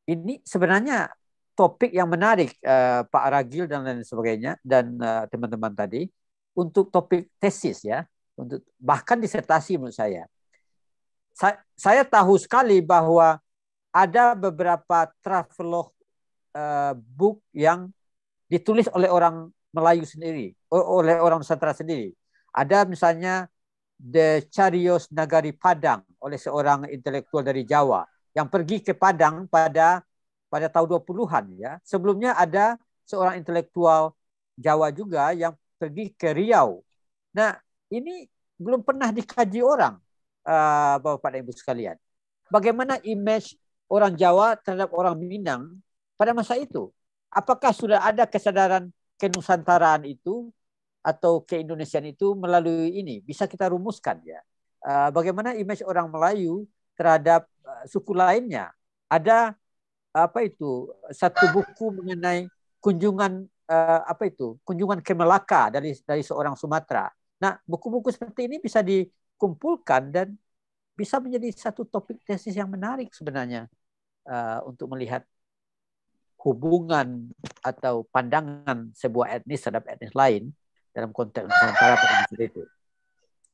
Ini sebenarnya topik yang menarik uh, Pak Ragil dan lain sebagainya dan eh, teman-teman uh, tadi untuk topik tesis ya, untuk bahkan disertasi menurut saya. Saya, saya tahu sekali bahwa ada beberapa travelog uh, eh, book yang ditulis oleh orang Melayu sendiri, oleh orang Nusantara sendiri. Ada misalnya The Charios Nagari Padang oleh seorang intelektual dari Jawa yang pergi ke Padang pada pada tahun 20-an ya. Sebelumnya ada seorang intelektual Jawa juga yang pergi ke Riau. Nah, ini belum pernah dikaji orang uh, Bapak dan Ibu sekalian. Bagaimana image orang Jawa terhadap orang Minang pada masa itu? Apakah sudah ada kesadaran kenusantaraan itu atau keindonesian itu melalui ini bisa kita rumuskan ya. Ah, bagaimana image orang Melayu terhadap ah, suku lainnya? Ada apa itu satu buku mengenai kunjungan ah, apa itu kunjungan ke Melaka dari dari seorang Sumatera. Nah, buku-buku seperti ini bisa dikumpulkan dan bisa menjadi satu topik tesis yang menarik sebenarnya untuk melihat hubungan atau pandangan sebuah etnis terhadap etnis lain dalam konteks Nusantara Provinsi itu.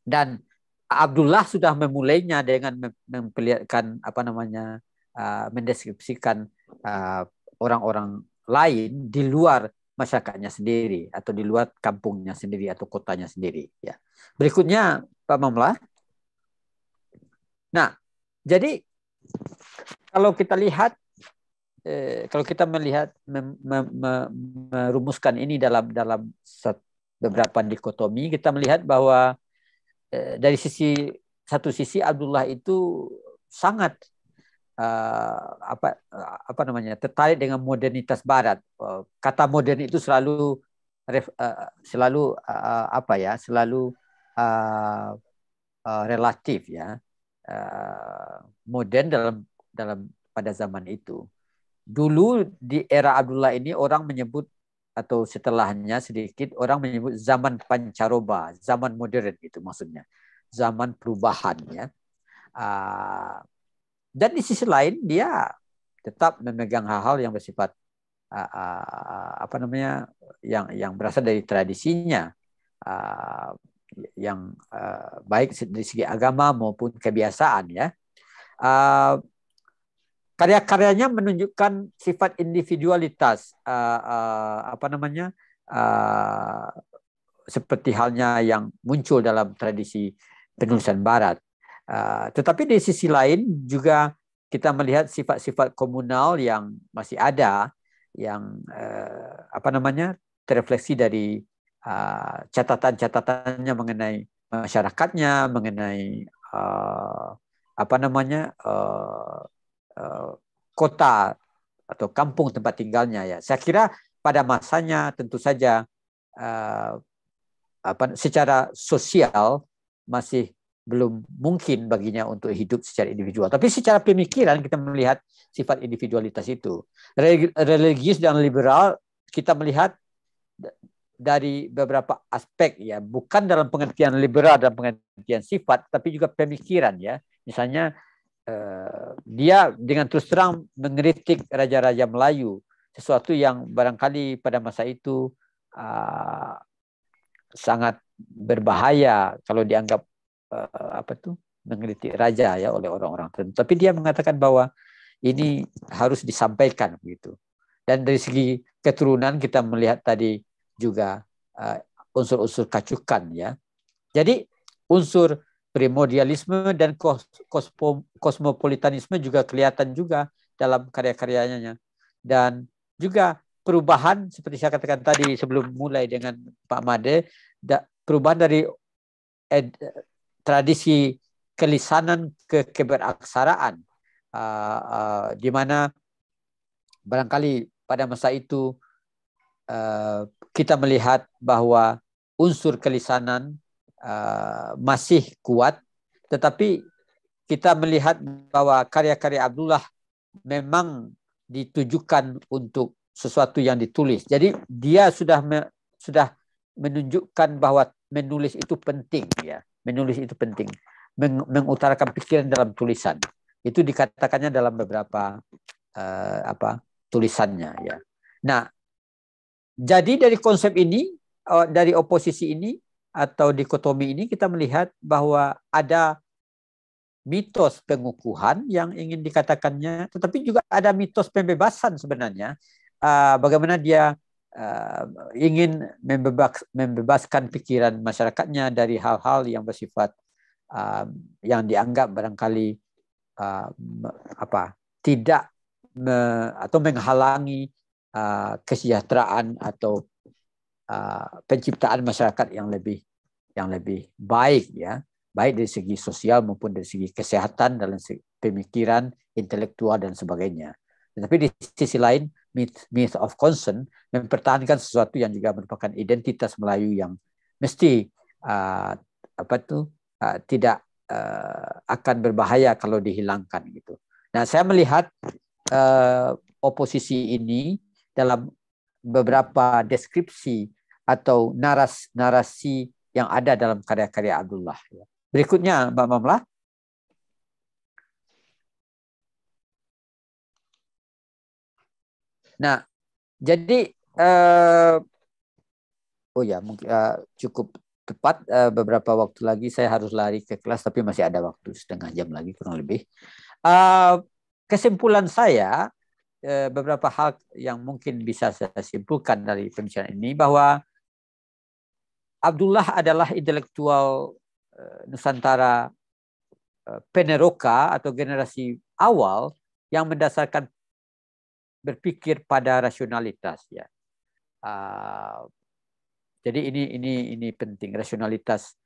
Dan Abdullah sudah memulainya dengan memperlihatkan apa namanya uh, mendeskripsikan orang uh, orang-orang lain di luar masyarakatnya sendiri atau di luar kampungnya sendiri atau kotanya sendiri ya. Berikutnya Pak Mamla. Nah, jadi kalau kita lihat eh, kalau kita melihat mem, mem, mem, merumuskan ini dalam dalam satu beberapa dikotomi kita melihat bahwa eh, dari sisi satu sisi Abdullah itu sangat eh, apa eh, apa namanya tertarik dengan modernitas barat eh, kata modern itu selalu ref, eh, selalu eh, apa ya selalu eh, eh, relatif ya eh, modern dalam dalam pada zaman itu dulu di era Abdullah ini orang menyebut atau setelahnya sedikit orang menyebut zaman pancaroba, zaman modern itu maksudnya, zaman perubahan ya. Ah, dan di sisi lain dia tetap memegang hal-hal yang bersifat ah, ah, apa namanya yang yang berasal dari tradisinya yang baik dari segi agama maupun kebiasaan ya. Uh, Karya-karyanya menunjukkan sifat individualitas, uh, uh, apa namanya, uh, seperti halnya yang muncul dalam tradisi penulisan Barat. Uh, tetapi di sisi lain juga kita melihat sifat-sifat komunal yang masih ada, yang uh, apa namanya terefleksi dari uh, catatan-catatannya mengenai masyarakatnya, mengenai uh, apa namanya uh, Eh, kota atau kampung tempat tinggalnya ya. Saya kira pada masanya tentu saja uh, apa secara sosial masih belum mungkin baginya untuk hidup secara individual. Tapi secara pemikiran kita melihat sifat individualitas itu. Religius dan liberal kita melihat dari beberapa aspek ya, bukan dalam pengertian liberal dan pengertian sifat, tapi juga pemikiran ya. Misalnya Eh, dia dengan terus terang mengkritik raja-raja Melayu sesuatu yang barangkali pada masa itu uh, sangat berbahaya kalau dianggap uh, apa tuh mengkritik raja ya oleh orang-orang tertentu. Tapi dia mengatakan bahwa ini harus disampaikan begitu. Dan dari segi keturunan kita melihat tadi juga unsur-unsur uh, unsur -unsur kacukan ya. Jadi unsur primordialisme dan kos, kos kosmopolitanisme juga kelihatan juga dalam karya-karyanya dan juga perubahan seperti saya katakan tadi sebelum mulai dengan Pak Made da, perubahan dari ed, tradisi kelisanan ke keberaksaraan uh, ah, uh, ah, di mana barangkali pada masa itu uh, kita melihat bahwa unsur kelisanan Eh, masih kuat, tetapi kita melihat bahwa karya-karya Abdullah memang ditujukan untuk sesuatu yang ditulis. Jadi dia sudah me, sudah menunjukkan bahwa menulis itu penting ya. Menulis itu penting. Meng, mengutarakan pikiran dalam tulisan. Itu dikatakannya dalam beberapa uh, apa tulisannya ya. Nah, jadi dari konsep ini eh, dari oposisi ini atau dikotomi ini kita melihat bahwa ada mitos pengukuhan yang ingin dikatakannya, tetapi juga ada mitos pembebasan sebenarnya. Uh, bagaimana dia uh, ingin membebas, membebaskan pikiran masyarakatnya dari hal-hal yang bersifat uh, yang dianggap barangkali uh, apa tidak me, atau menghalangi uh, kesejahteraan atau Uh, penciptaan masyarakat yang lebih yang lebih baik ya baik dari segi sosial maupun dari segi kesehatan dalam segi pemikiran intelektual dan sebagainya tetapi di sisi lain myth, myth of concern mempertahankan sesuatu yang juga merupakan identitas Melayu yang mesti uh, apa tuh uh, tidak uh, akan berbahaya kalau dihilangkan gitu. Nah saya melihat uh, oposisi ini dalam beberapa deskripsi atau naras narasi yang ada dalam karya-karya Abdullah. Ya. Berikutnya Mbak Mamla. Nah, jadi uh, oh ya mungkin uh, cukup tepat uh, beberapa waktu lagi saya harus lari ke kelas tapi masih ada waktu setengah jam lagi kurang lebih. Uh, kesimpulan saya Eh, beberapa hal yang mungkin bisa saya simpulkan dari pembicaraan ini bahwa Abdullah adalah intelektual eh, Nusantara eh, peneroka atau generasi awal yang mendasarkan berpikir pada rasionalitas ya. Uh, jadi ini ini ini penting rasionalitas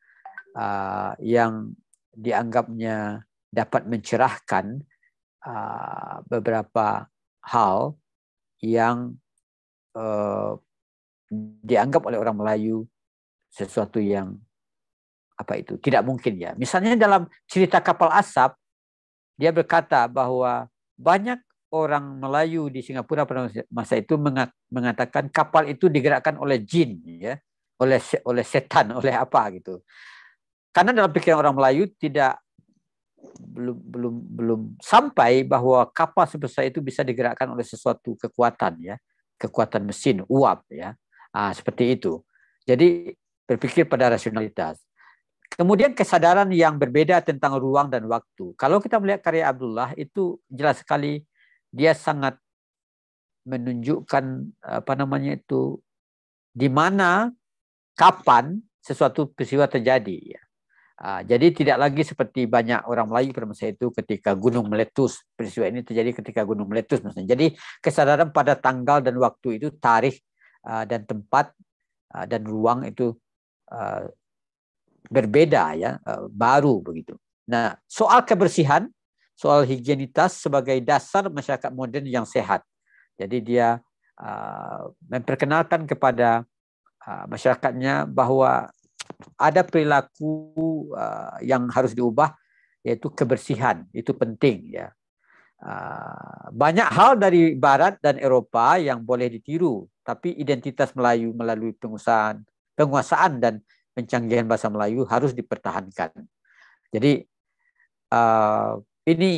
uh, yang dianggapnya dapat mencerahkan uh, beberapa hal yang uh, dianggap oleh orang Melayu sesuatu yang apa itu tidak mungkin ya. Misalnya dalam cerita kapal asap dia berkata bahwa banyak orang Melayu di Singapura pada masa itu mengatakan kapal itu digerakkan oleh jin ya, oleh oleh setan, oleh apa gitu. Karena dalam pikiran orang Melayu tidak belum belum belum sampai bahwa kapal sebesar itu bisa digerakkan oleh sesuatu kekuatan ya kekuatan mesin uap ya ah, seperti itu jadi berpikir pada rasionalitas kemudian kesadaran yang berbeda tentang ruang dan waktu kalau kita melihat karya Abdullah itu jelas sekali dia sangat menunjukkan apa namanya itu di mana kapan sesuatu peristiwa terjadi ya Ah, jadi tidak lagi seperti banyak orang Melayu pada masa itu ketika gunung meletus. Peristiwa ini terjadi ketika gunung meletus. Jadi kesadaran pada tanggal dan waktu itu, tarikh ah, dan tempat ah, dan ruang itu berbeda ya, baru begitu. Nah, soal kebersihan, soal higienitas sebagai dasar masyarakat modern yang sehat. Jadi dia memperkenalkan kepada masyarakatnya bahwa ada perilaku eh, yang harus diubah yaitu kebersihan itu penting ya eh, banyak hal dari Barat dan Eropa yang boleh ditiru tapi identitas Melayu melalui penguasaan penguasaan dan pencanggihan bahasa Melayu harus dipertahankan jadi eh, ini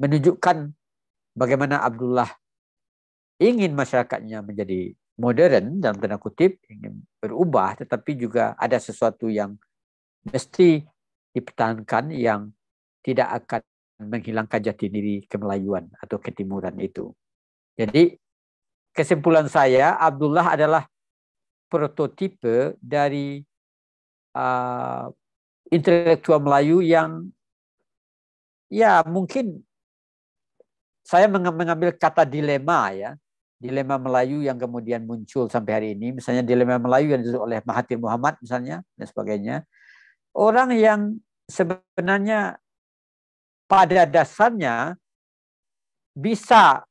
menunjukkan bagaimana Abdullah ingin masyarakatnya menjadi modern dalam tanda kutip ingin berubah tetapi juga ada sesuatu yang mesti dipertahankan yang tidak akan menghilangkan jati diri kemelayuan atau ketimuran itu. Jadi kesimpulan saya Abdullah adalah prototipe dari uh, intelektual Melayu yang ya mungkin saya mengambil kata dilema ya dilema Melayu yang kemudian muncul sampai hari ini, misalnya dilema Melayu yang disusul oleh Mahathir Muhammad misalnya dan sebagainya, orang yang sebenarnya pada dasarnya bisa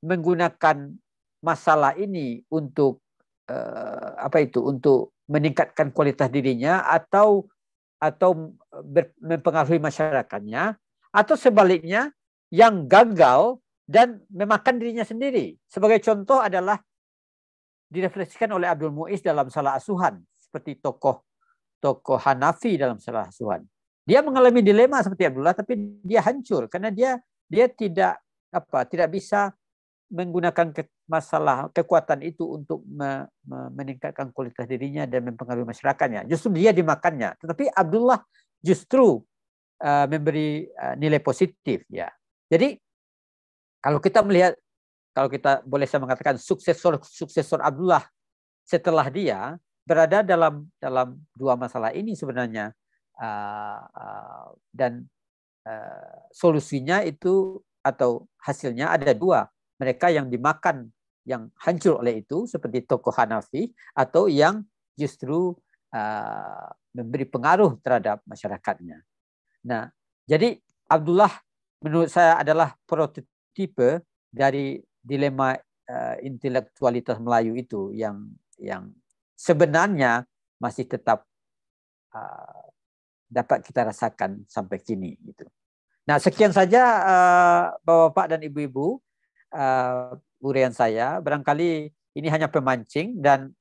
menggunakan masalah ini untuk eh, apa itu untuk meningkatkan kualitas dirinya atau atau mempengaruhi masyarakatnya atau sebaliknya yang gagal dan memakan dirinya sendiri. Sebagai contoh adalah direfleksikan oleh Abdul Muiz dalam Salah Asuhan seperti tokoh tokoh Hanafi dalam Salah Asuhan. Dia mengalami dilema seperti Abdullah tapi dia hancur karena dia dia tidak apa tidak bisa menggunakan ke, masalah kekuatan itu untuk me, me, meningkatkan kualitas dirinya dan mempengaruhi masyarakatnya. Justru dia dimakannya. Tetapi Abdullah justru uh, memberi uh, nilai positif ya. Jadi kalau kita melihat, kalau kita boleh saya mengatakan suksesor suksesor Abdullah setelah dia berada dalam dalam dua masalah ini sebenarnya uh, uh, dan uh, solusinya itu atau hasilnya ada dua mereka yang dimakan yang hancur oleh itu seperti tokoh Hanafi atau yang justru uh, memberi pengaruh terhadap masyarakatnya. Nah, jadi Abdullah menurut saya adalah prototipe tipe dari dilema uh, intelektualitas Melayu itu yang yang sebenarnya masih tetap uh, dapat kita rasakan sampai kini gitu. Nah, sekian saja uh, Bapak-bapak dan Ibu-ibu uh, urian saya. Barangkali ini hanya pemancing dan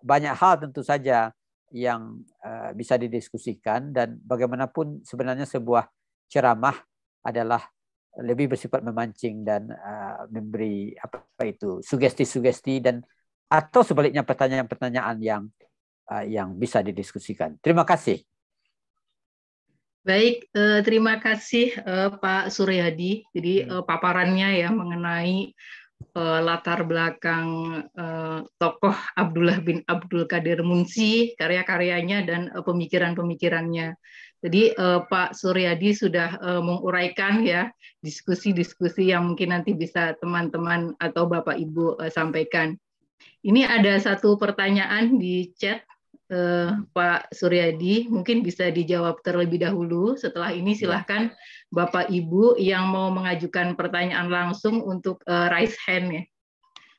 banyak hal tentu saja yang uh, bisa didiskusikan dan bagaimanapun sebenarnya sebuah ceramah adalah lebih bersifat memancing dan uh, memberi apa, itu sugesti-sugesti dan atau sebaliknya pertanyaan-pertanyaan yang uh, yang bisa didiskusikan. Terima kasih. Baik, eh, terima kasih eh, Pak Suryadi. Jadi hmm. eh, paparannya ya mengenai eh, latar belakang eh, tokoh Abdullah bin Abdul Qadir Munsi, karya-karyanya dan eh, pemikiran-pemikirannya. Jadi eh, Pak Suryadi sudah eh, menguraikan ya diskusi-diskusi yang mungkin nanti bisa teman-teman atau Bapak Ibu eh, sampaikan. Ini ada satu pertanyaan di chat eh, Pak Suryadi, mungkin bisa dijawab terlebih dahulu. Setelah ini ya. silahkan Bapak Ibu yang mau mengajukan pertanyaan langsung untuk eh, raise hand ya.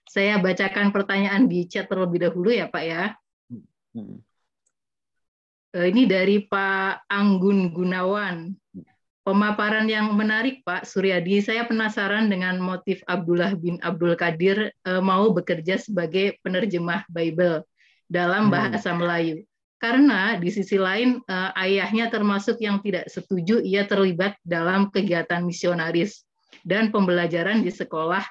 Saya bacakan pertanyaan di chat terlebih dahulu ya Pak ya. Hmm. Eh, ini dari Pak Anggun Gunawan. Pemaparan yang menarik Pak Suryadi, saya penasaran dengan motif Abdullah bin Abdul Qadir eh, mau bekerja sebagai penerjemah Bible dalam hmm. bahasa Melayu. Karena di sisi lain eh, ayahnya termasuk yang tidak setuju ia terlibat dalam kegiatan misionaris dan pembelajaran di sekolah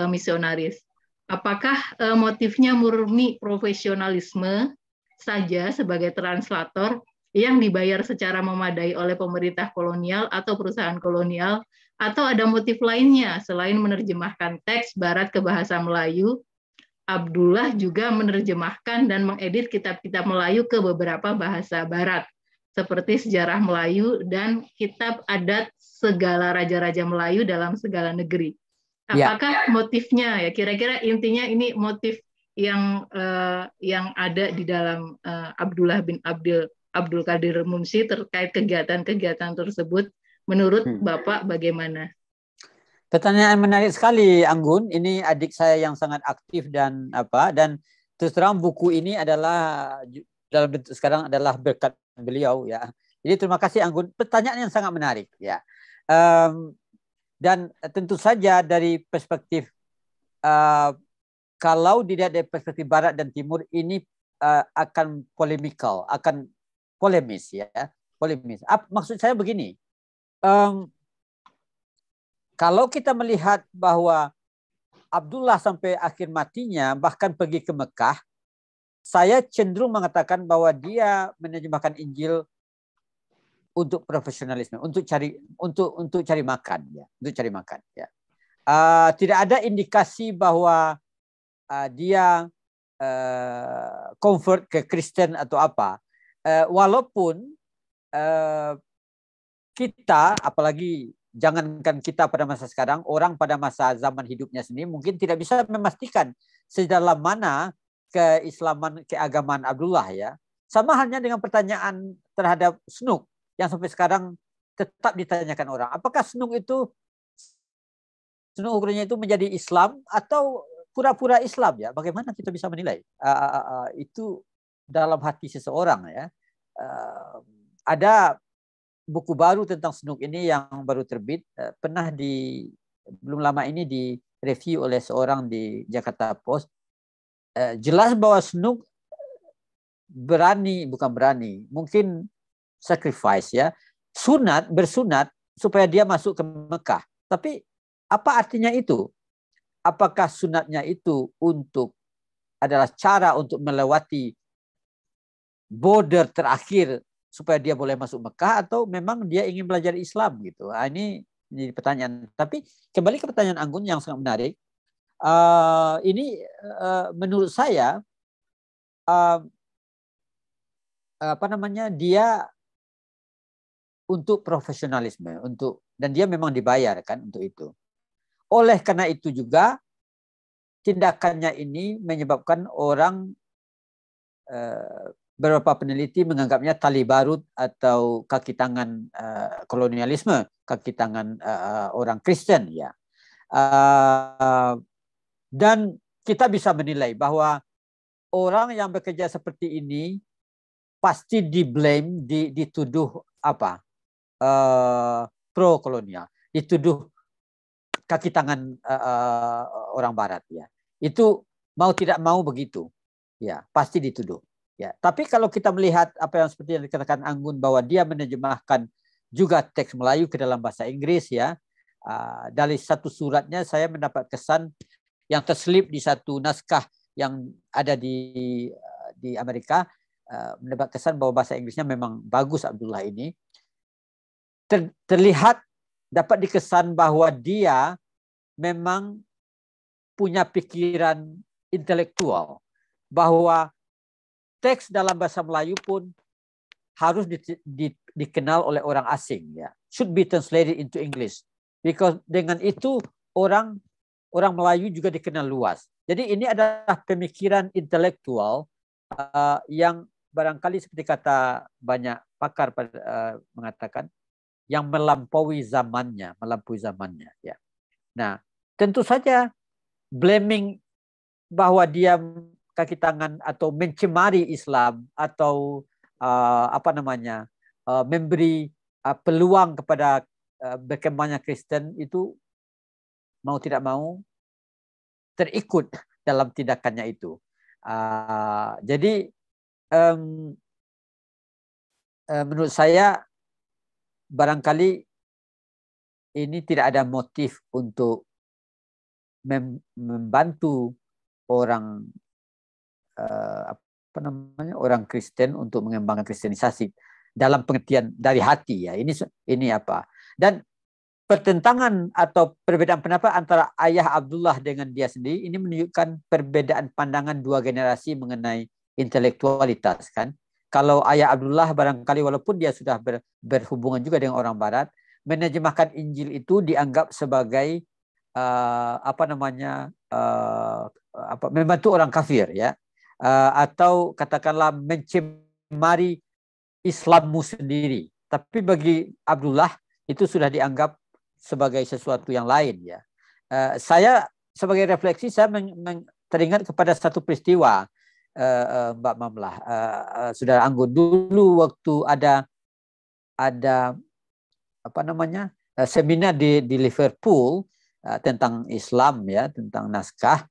misionaris. Apakah motifnya murni profesionalisme saja sebagai translator yang dibayar secara memadai oleh pemerintah kolonial atau perusahaan kolonial, atau ada motif lainnya selain menerjemahkan teks Barat ke bahasa Melayu. Abdullah juga menerjemahkan dan mengedit kitab-kitab Melayu ke beberapa bahasa Barat, seperti Sejarah Melayu dan Kitab Adat Segala Raja-Raja Melayu dalam Segala Negeri. Ya. Apakah ya. motifnya ya? Kira-kira intinya ini motif yang uh, yang ada di dalam uh, Abdullah bin Abdul Abdul Qadir Munsi terkait kegiatan-kegiatan tersebut menurut hmm. Bapak bagaimana? Pertanyaan menarik sekali Anggun. Ini adik saya yang sangat aktif dan apa dan terus terang buku ini adalah dalam bentuk sekarang adalah berkat beliau ya. Jadi terima kasih Anggun. Pertanyaan yang sangat menarik ya. Um, dan tentu saja dari perspektif uh, kalau dilihat dari perspektif barat dan timur ini uh, akan polemikal, akan polemis ya, polemis. Ap, maksud saya begini, um, kalau kita melihat bahwa Abdullah sampai akhir matinya bahkan pergi ke Mekah, saya cenderung mengatakan bahwa dia menerjemahkan Injil untuk profesionalisme, untuk cari untuk untuk cari makan ya, untuk cari makan ya. Uh, tidak ada indikasi bahwa uh, dia uh, convert ke Kristen atau apa. Uh, walaupun uh, kita, apalagi jangankan kita pada masa sekarang, orang pada masa zaman hidupnya sendiri mungkin tidak bisa memastikan sedalam mana keislaman, keagamaan Abdullah ya. Sama halnya dengan pertanyaan terhadap Snook yang sampai sekarang tetap ditanyakan orang. Apakah Snook itu Snook ukurannya itu menjadi Islam atau pura-pura Islam ya, bagaimana kita bisa menilai uh, uh, uh, itu dalam hati seseorang ya? Uh, ada buku baru tentang snook ini yang baru terbit uh, pernah di belum lama ini di review oleh seorang di Jakarta Post. Uh, jelas bahwa snook berani bukan berani, mungkin sacrifice ya, sunat bersunat supaya dia masuk ke Mekah. Tapi apa artinya itu? apakah sunatnya itu untuk adalah cara untuk melewati border terakhir supaya dia boleh masuk Mekah atau memang dia ingin belajar Islam gitu. Nah, ini ini pertanyaan. Tapi kembali ke pertanyaan Anggun yang sangat menarik. Uh, ini uh, menurut saya uh, apa namanya dia untuk profesionalisme untuk dan dia memang dibayar kan untuk itu. Oleh karena itu juga tindakannya ini menyebabkan orang eh, beberapa peneliti menganggapnya tali barut atau kaki tangan eh, kolonialisme, kaki tangan eh, orang Kristen ya. dan kita bisa menilai bahwa orang yang bekerja seperti ini pasti di blame, dituduh apa? pro kolonial, dituduh kaki tangan uh, orang barat ya. Itu mau tidak mau begitu. Ya, pasti dituduh. Ya, tapi kalau kita melihat apa yang seperti yang dikatakan Anggun bahwa dia menerjemahkan juga teks Melayu ke dalam bahasa Inggris ya. Uh, dari satu suratnya saya mendapat kesan yang terselip di satu naskah yang ada di eh, di Amerika uh, mendapat kesan bahwa bahasa Inggrisnya memang bagus Abdullah ini. Ter, terlihat dapat dikesan bahwa dia memang punya pikiran intelektual bahwa teks dalam bahasa Melayu pun harus di, di, dikenal oleh orang asing ya should be translated into English because dengan itu orang orang Melayu juga dikenal luas jadi ini adalah pemikiran intelektual uh, yang barangkali seperti kata banyak pakar uh, mengatakan yang melampaui zamannya melampaui zamannya ya nah Tentu saja blaming bahwa dia kaki tangan atau mencemari Islam atau uh, apa namanya uh, memberi uh, peluang kepada uh, berkembangnya Kristen itu mau tidak mau terikut dalam tindakannya itu. Uh, jadi um, uh, menurut saya barangkali ini tidak ada motif untuk mem membantu orang uh, apa namanya orang Kristen untuk mengembangkan kristenisasi dalam pengertian dari hati ya ini ini apa dan pertentangan atau perbedaan pendapat antara ayah Abdullah dengan dia sendiri ini menunjukkan perbedaan pandangan dua generasi mengenai intelektualitas kan kalau ayah Abdullah barangkali walaupun dia sudah ber, berhubungan juga dengan orang barat menerjemahkan Injil itu dianggap sebagai uh, apa namanya uh, apa membantu orang kafir ya uh, atau katakanlah mencemari Islammu sendiri. Tapi bagi Abdullah itu sudah dianggap sebagai sesuatu yang lain ya. Uh, saya sebagai refleksi saya meng, meng, teringat kepada satu peristiwa uh, uh, Mbak Mamlah, uh, uh, Saudara Anggun dulu waktu ada ada apa namanya uh, seminar di di Liverpool Eh, tentang Islam ya, tentang naskah.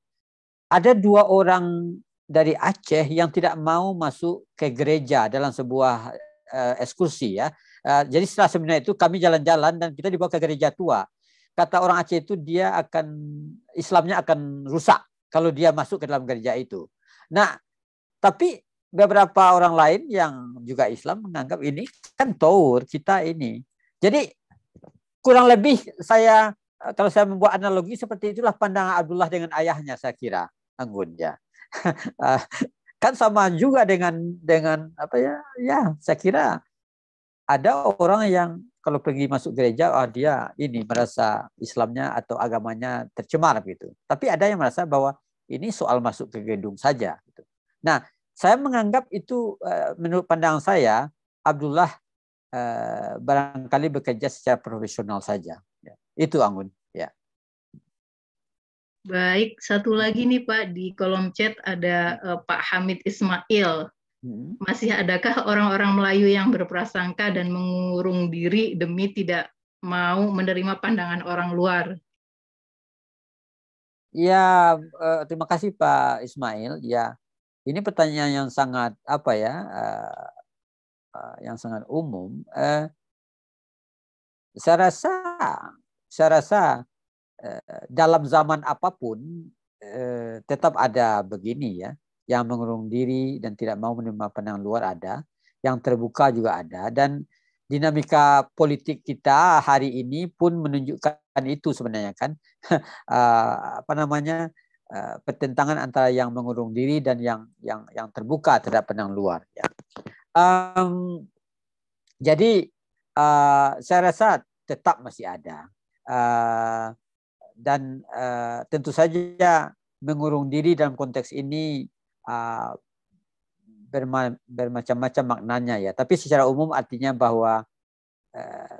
Ada dua orang dari Aceh yang tidak mau masuk ke gereja dalam sebuah uh, ekskursi ya. Uh, jadi setelah seminar itu kami jalan-jalan dan kita dibawa ke gereja tua. Kata orang Aceh itu dia akan Islamnya akan rusak kalau dia masuk ke dalam gereja itu. Nah, tapi beberapa orang lain yang juga Islam menganggap ini kan tour kita ini. Jadi kurang lebih saya kalau saya membuat analogi seperti itulah pandangan Abdullah dengan ayahnya saya kira Anggun ya. [LAUGHS] Ah, kan sama juga dengan dengan apa ya? Ya, saya kira ada orang yang kalau pergi masuk gereja oh dia ini merasa Islamnya atau agamanya tercemar gitu. Tapi ada yang merasa bahwa ini soal masuk ke gedung saja gitu. Nah, saya menganggap itu eh, menurut pandangan saya Abdullah eh, barangkali bekerja secara profesional saja itu Anggun, ya. Baik, satu lagi nih Pak di kolom chat ada uh, Pak Hamid Ismail. Hmm. Masih adakah orang-orang Melayu yang berprasangka dan mengurung diri demi tidak mau menerima pandangan orang luar? Ya, uh, terima kasih Pak Ismail. Ya, ini pertanyaan yang sangat apa ya, uh, uh, yang sangat umum. Uh, saya rasa saya rasa eh, dalam zaman apapun eh, tetap ada begini ya, yang mengurung diri dan tidak mau menerima pandang luar ada, yang terbuka juga ada dan dinamika politik kita hari ini pun menunjukkan itu sebenarnya kan [LAUGHS] eh, apa namanya pertentangan antara yang mengurung diri dan yang yang yang terbuka terhadap pandang luar ya. Um, jadi uh, saya rasa tetap masih ada Eh, dan uh, tentu saja mengurung diri dalam konteks ini uh, berma bermacam-macam maknanya ya. Tapi secara umum artinya bahwa uh,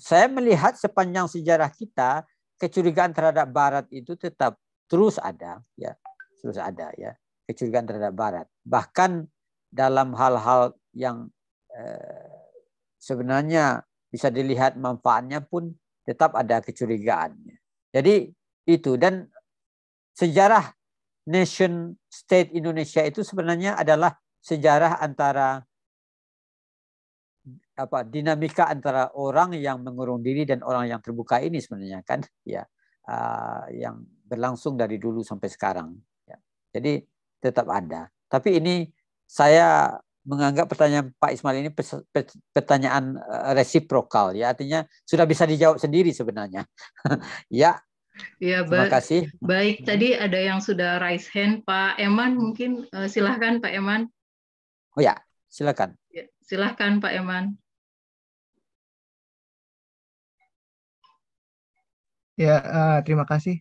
saya melihat sepanjang sejarah kita kecurigaan terhadap Barat itu tetap terus ada ya, terus ada ya kecurigaan terhadap Barat. Bahkan dalam hal-hal yang uh, sebenarnya bisa dilihat manfaatnya pun tetap ada kecurigaannya. Jadi itu dan sejarah nation state Indonesia itu sebenarnya adalah sejarah antara apa dinamika antara orang yang mengurung diri dan orang yang terbuka ini sebenarnya kan ya uh, yang berlangsung dari dulu sampai sekarang ya. jadi tetap ada tapi ini saya menganggap pertanyaan Pak Ismail ini pertanyaan eh, resiprokal ya artinya sudah bisa dijawab sendiri sebenarnya [LAUGHS] ya ya terima kasih. Baik, hmm. tadi ada yang sudah raise hand, Pak Eman mungkin eh, silahkan Pak Eman. Oh ya, silakan. Ya, silahkan Pak Eman. Ya, uh, terima kasih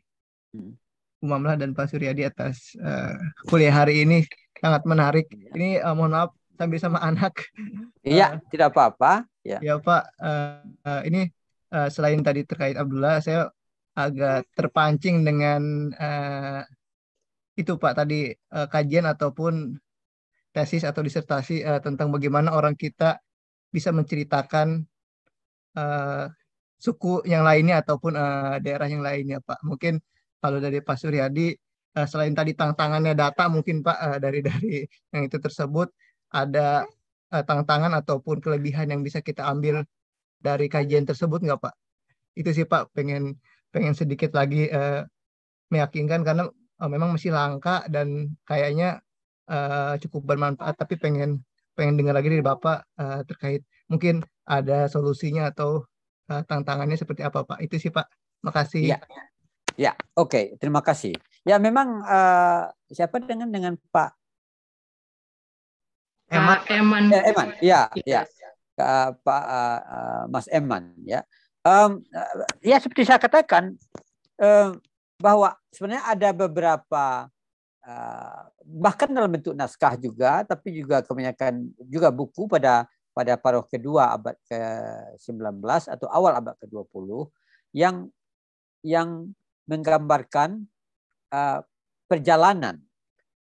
hmm. Umamlah dan Pak Suryadi atas uh, kuliah hari ini sangat menarik. Iya. Ini uh, mohon maaf sambil sama [LAUGHS] anak. Iya, uh, tidak apa-apa. Ya. ya Pak, uh, uh, ini uh, selain tadi terkait Abdullah, saya agak terpancing dengan uh, itu Pak tadi uh, kajian ataupun tesis atau disertasi uh, tentang bagaimana orang kita bisa menceritakan uh, suku yang lainnya ataupun uh, daerah yang lainnya Pak. Mungkin kalau dari Pak Suryadi uh, selain tadi tantangannya data mungkin Pak uh, dari dari yang itu tersebut ada uh, tantangan ataupun kelebihan yang bisa kita ambil dari kajian tersebut nggak Pak? Itu sih Pak pengen pengen sedikit lagi uh, meyakinkan karena uh, memang masih langka dan kayaknya uh, cukup bermanfaat tapi pengen pengen dengar lagi dari Bapak uh, terkait mungkin ada solusinya atau uh, tantangannya seperti apa Pak? Itu sih Pak. Makasih. Ya. Ya, oke, okay. terima kasih. Ya, memang uh, siapa dengan dengan Pak Eman. Eh, iya, iya. Iya. Pak Eman. Eh, ya, Eman. Ya, yes. ya. Uh, Pak Mas Eman ya. Um, ya seperti saya katakan uh, bahwa sebenarnya ada beberapa uh, bahkan dalam bentuk naskah juga, tapi juga kebanyakan juga buku pada pada paruh kedua abad ke-19 atau awal abad ke-20 yang yang menggambarkan uh, perjalanan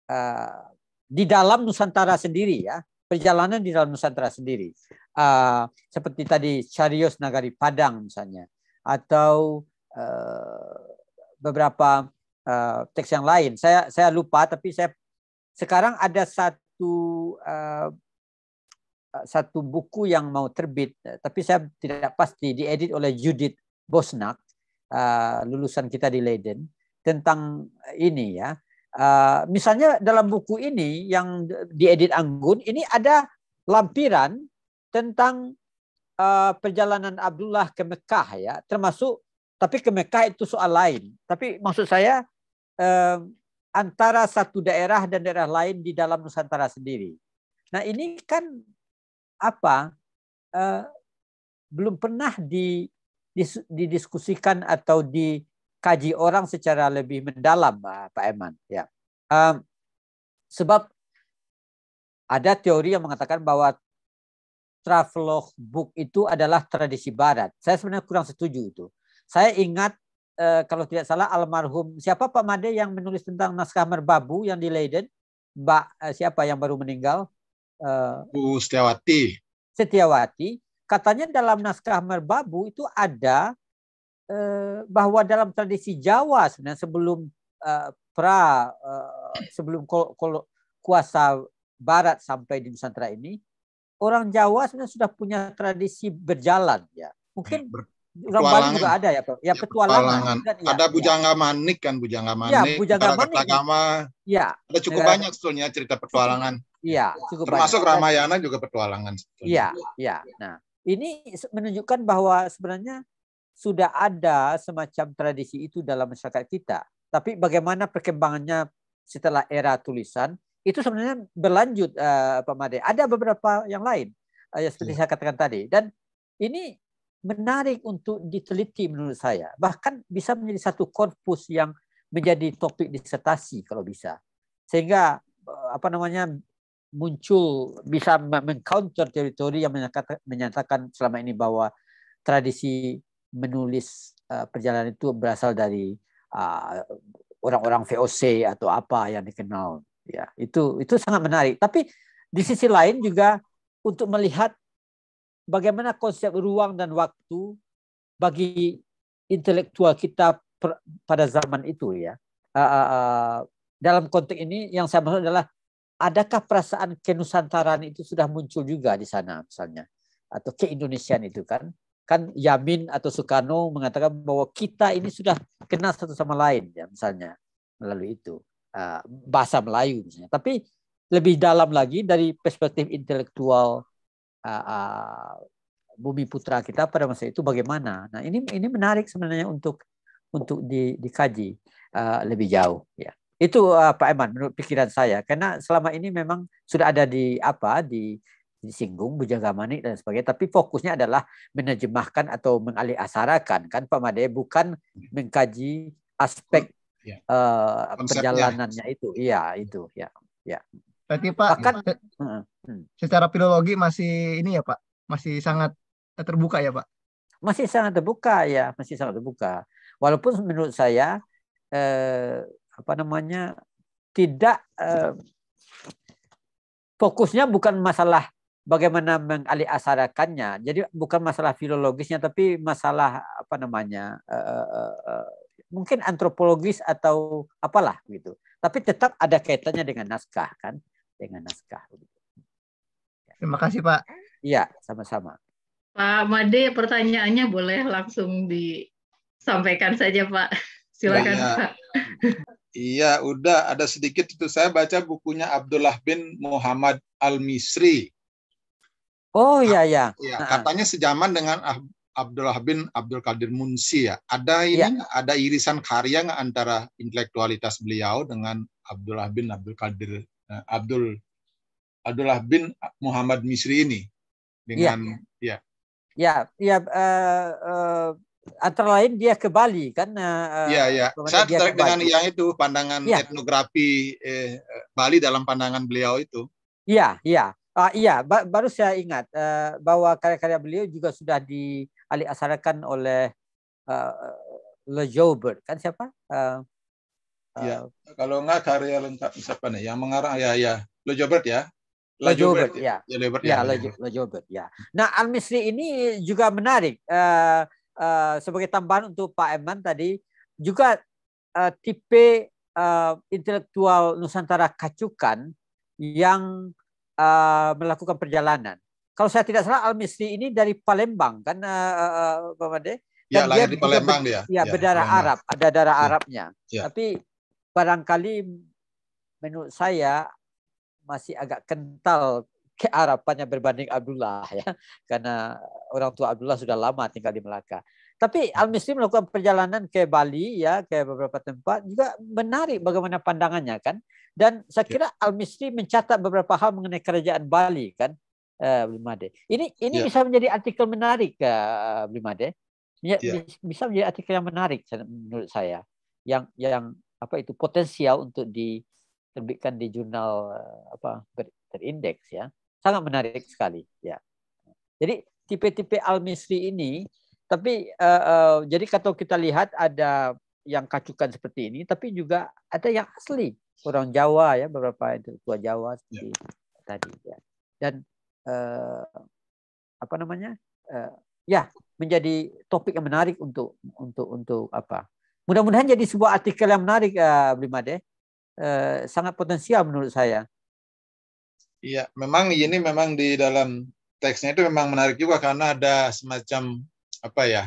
uh, di dalam Nusantara sendiri ya perjalanan di dalam Nusantara sendiri uh, seperti tadi Carios Nagari Padang misalnya atau uh, beberapa uh, teks yang lain saya saya lupa tapi saya sekarang ada satu uh, satu buku yang mau terbit tapi saya tidak pasti diedit oleh Judith Bosnak uh, lulusan kita di Leiden tentang ini ya Ah, misalnya dalam buku ini yang diedit Anggun ini ada lampiran tentang uh, perjalanan Abdullah ke Mekah ya, termasuk tapi ke Mekah itu soal lain. Tapi maksud saya uh, antara satu daerah dan daerah lain di dalam Nusantara sendiri. Nah ini kan apa uh, belum pernah didiskusikan atau di kaji orang secara lebih mendalam, Pak Eman. Ya. Um, sebab ada teori yang mengatakan bahwa travelog book itu adalah tradisi barat. Saya sebenarnya kurang setuju itu. Saya ingat eh, kalau tidak salah almarhum siapa Pak Made yang menulis tentang naskah merbabu yang di Leiden? Mbak eh, siapa yang baru meninggal? Eh, Bu Setiawati. Setiawati. Katanya dalam naskah merbabu itu ada Eh, bahwa dalam tradisi Jawa sebenarnya sebelum uh, pra uh, sebelum kol, kol, kuasa Barat sampai di Nusantara ini orang Jawa sebenarnya sudah punya tradisi berjalan ya mungkin iya, Ber orang Bali juga ada ya, Pak. Ya, ya petualangan. Kan, ya, ada ya. Bujangga ya. Manik kan, Bujangga iya, Manik. Ya, Bujangga Manik. Agama. Ya. Ada cukup negara. banyak sebetulnya cerita petualangan. ya cukup Termasuk banyak. Ramayana juga petualangan ya Iya, iya. Nah, ini menunjukkan bahwa sebenarnya sudah ada semacam tradisi itu dalam masyarakat kita. Tapi bagaimana perkembangannya setelah era tulisan itu sebenarnya berlanjut uh, Pak Made. Ada beberapa yang lain uh, ya seperti ya. saya katakan tadi dan ini menarik untuk diteliti menurut saya. Bahkan bisa menjadi satu korpus yang menjadi topik disertasi kalau bisa. Sehingga eh, apa namanya muncul bisa mengcounter teori-teori yang menyatakan selama ini bahwa tradisi menulis uh, perjalanan itu berasal dari eh, orang-orang uh, VOC atau apa yang dikenal. Ya, itu itu sangat menarik. Tapi di sisi lain juga untuk melihat bagaimana konsep ruang dan waktu bagi intelektual kita per, pada zaman itu ya. Uh, uh, dalam konteks ini yang saya maksud adalah adakah perasaan kenusantaraan itu sudah muncul juga di sana misalnya atau keindonesian itu kan kan Yamin atau Soekarno mengatakan bahwa kita ini sudah kenal satu sama lain ya misalnya melalui itu uh, bahasa Melayu misalnya tapi lebih dalam lagi dari perspektif intelektual uh, uh, bumi putra kita pada masa itu bagaimana nah ini ini menarik sebenarnya untuk untuk di, dikaji uh, lebih jauh ya itu uh, Pak Eman menurut pikiran saya karena selama ini memang sudah ada di apa di disinggung singgung, bujangga manik dan sebagainya. Tapi fokusnya adalah menerjemahkan atau mengalihasarakan kan Pak Made bukan hmm. mengkaji aspek ya. uh, perjalanannya itu. Iya itu ya. Ya. Berarti Pak Bahkan, se hmm. secara filologi masih ini ya Pak masih sangat terbuka ya Pak. Masih sangat terbuka ya masih sangat terbuka. Walaupun menurut saya eh, apa namanya tidak eh, fokusnya bukan masalah bagaimana mengalihasarakannya. Jadi bukan masalah filologisnya, tapi masalah apa namanya, uh, uh, uh, mungkin antropologis atau apalah gitu. Tapi tetap ada kaitannya dengan naskah kan, dengan naskah. Terima kasih Pak. Iya, sama-sama. Pak Made, pertanyaannya boleh langsung disampaikan saja Pak. Silakan ya. Pak. Iya, udah ada sedikit itu. Saya baca bukunya Abdullah bin Muhammad Al-Misri Oh iya ya. Iya, Ya, katanya sejaman dengan Abdullah bin Abdul Qadir Munsi ya. Ada ini ya. ada irisan karya antara intelektualitas beliau dengan Abdullah bin Abdul Qadir eh, Abdul Abdullah bin Muhammad Misri ini iya. dengan ya. Ya, ya, ya uh, uh, antara lain dia ke Bali kan. Uh, ya, ya. Saya tertarik dengan yang itu pandangan ya. etnografi eh, Bali dalam pandangan beliau itu. Iya, iya. Ah, iya, ba baru saya ingat uh, bahwa karya-karya beliau juga sudah dialihasarkan oleh uh, Le Joubert. Kan siapa? Uh, ya, kalau enggak karya lengkap siapa nih? Yang mengarang ya ya Le Joubert ya. Le Joubert, ya. Ya, ya, ya. Le, ya. ya. Nah, Al-Misri ini juga menarik. Uh, uh, sebagai tambahan untuk Pak Eman tadi, juga uh, tipe uh, intelektual Nusantara kacukan yang uh, melakukan perjalanan. Kalau saya tidak salah Al Misri ini dari Palembang kan uh, uh, Pak Ya, lahir di Palembang dia. Ya, ya berdarah ya, Arab, ada darah ya. Arabnya. Ya. Tapi barangkali menurut saya masih agak kental kearapannya berbanding Abdullah ya [LAUGHS] karena orang tua Abdullah sudah lama tinggal di Melaka. Tapi Al Misri melakukan perjalanan ke Bali ya ke beberapa tempat juga menarik bagaimana pandangannya kan. Dan saya ya. kira yeah. Al-Misri mencatat beberapa hal mengenai kerajaan Bali kan, uh, eh, Blimade. Ini ini yeah. bisa menjadi artikel menarik, uh, eh, Blimade. Ya, ya. Bisa menjadi artikel yang menarik menurut saya, yang yang apa itu potensial untuk diterbitkan di jurnal eh, apa ber, terindeks ya, sangat menarik sekali. Ya. Jadi tipe-tipe Al-Misri ini, tapi uh, uh, jadi kalau kita lihat ada yang kacukan seperti ini, tapi juga ada yang asli orang Jawa ya beberapa intelektual Jawa ya. seperti ya. tadi ya. Dan eh, apa namanya? Eh, ya, menjadi topik yang menarik untuk untuk untuk apa? Mudah-mudahan jadi sebuah artikel yang menarik eh, Blimade. Eh, sangat potensial menurut saya. Iya, memang ini memang di dalam teksnya itu memang menarik juga karena ada semacam apa ya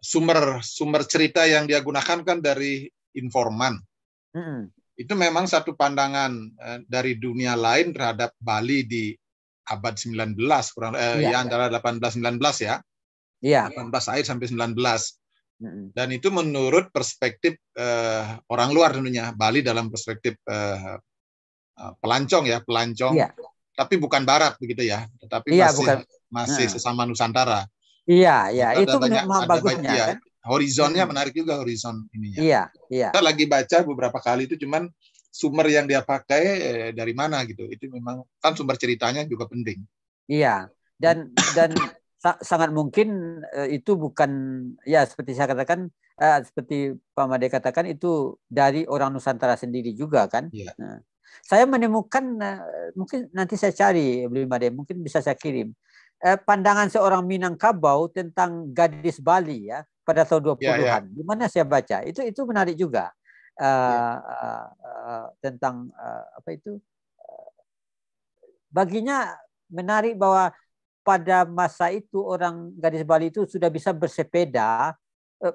sumber sumber cerita yang dia gunakan kan dari informan itu memang satu pandangan eh, dari dunia lain terhadap Bali di abad 19 kurang eh, ya, ya antara 18 19 ya. Iya. 18 akhir sampai 19. Dan itu menurut perspektif eh, orang luar tentunya Bali dalam perspektif eh, eh pelancong ya, pelancong. Ya. Tapi bukan barat begitu ya, tetapi ya, masih bukan. masih nah. sesama Nusantara. Iya, iya, itu banyak, ada bagusnya. kan? Ya, Horizonnya hmm. menarik juga horizon ininya. Iya, iya. Kita lagi baca beberapa kali itu cuman sumber yang dia pakai eh, dari mana gitu. Itu memang kan sumber ceritanya juga penting. Iya. Dan dan sangat mungkin eh, itu bukan ya seperti saya katakan eh, seperti Pak Made katakan itu dari orang Nusantara sendiri juga kan. Iya. Nah, saya menemukan eh, mungkin nanti saya cari Pak Made mungkin bisa saya kirim. Eh, pandangan seorang Minangkabau tentang gadis Bali ya pada tahun 20-an. Yeah, yeah. Di mana saya baca. Itu itu menarik juga. Uh, eh, yeah. Ya. uh, eh, uh, tentang uh, apa itu baginya menarik bahwa pada masa itu orang gadis Bali itu sudah bisa bersepeda uh,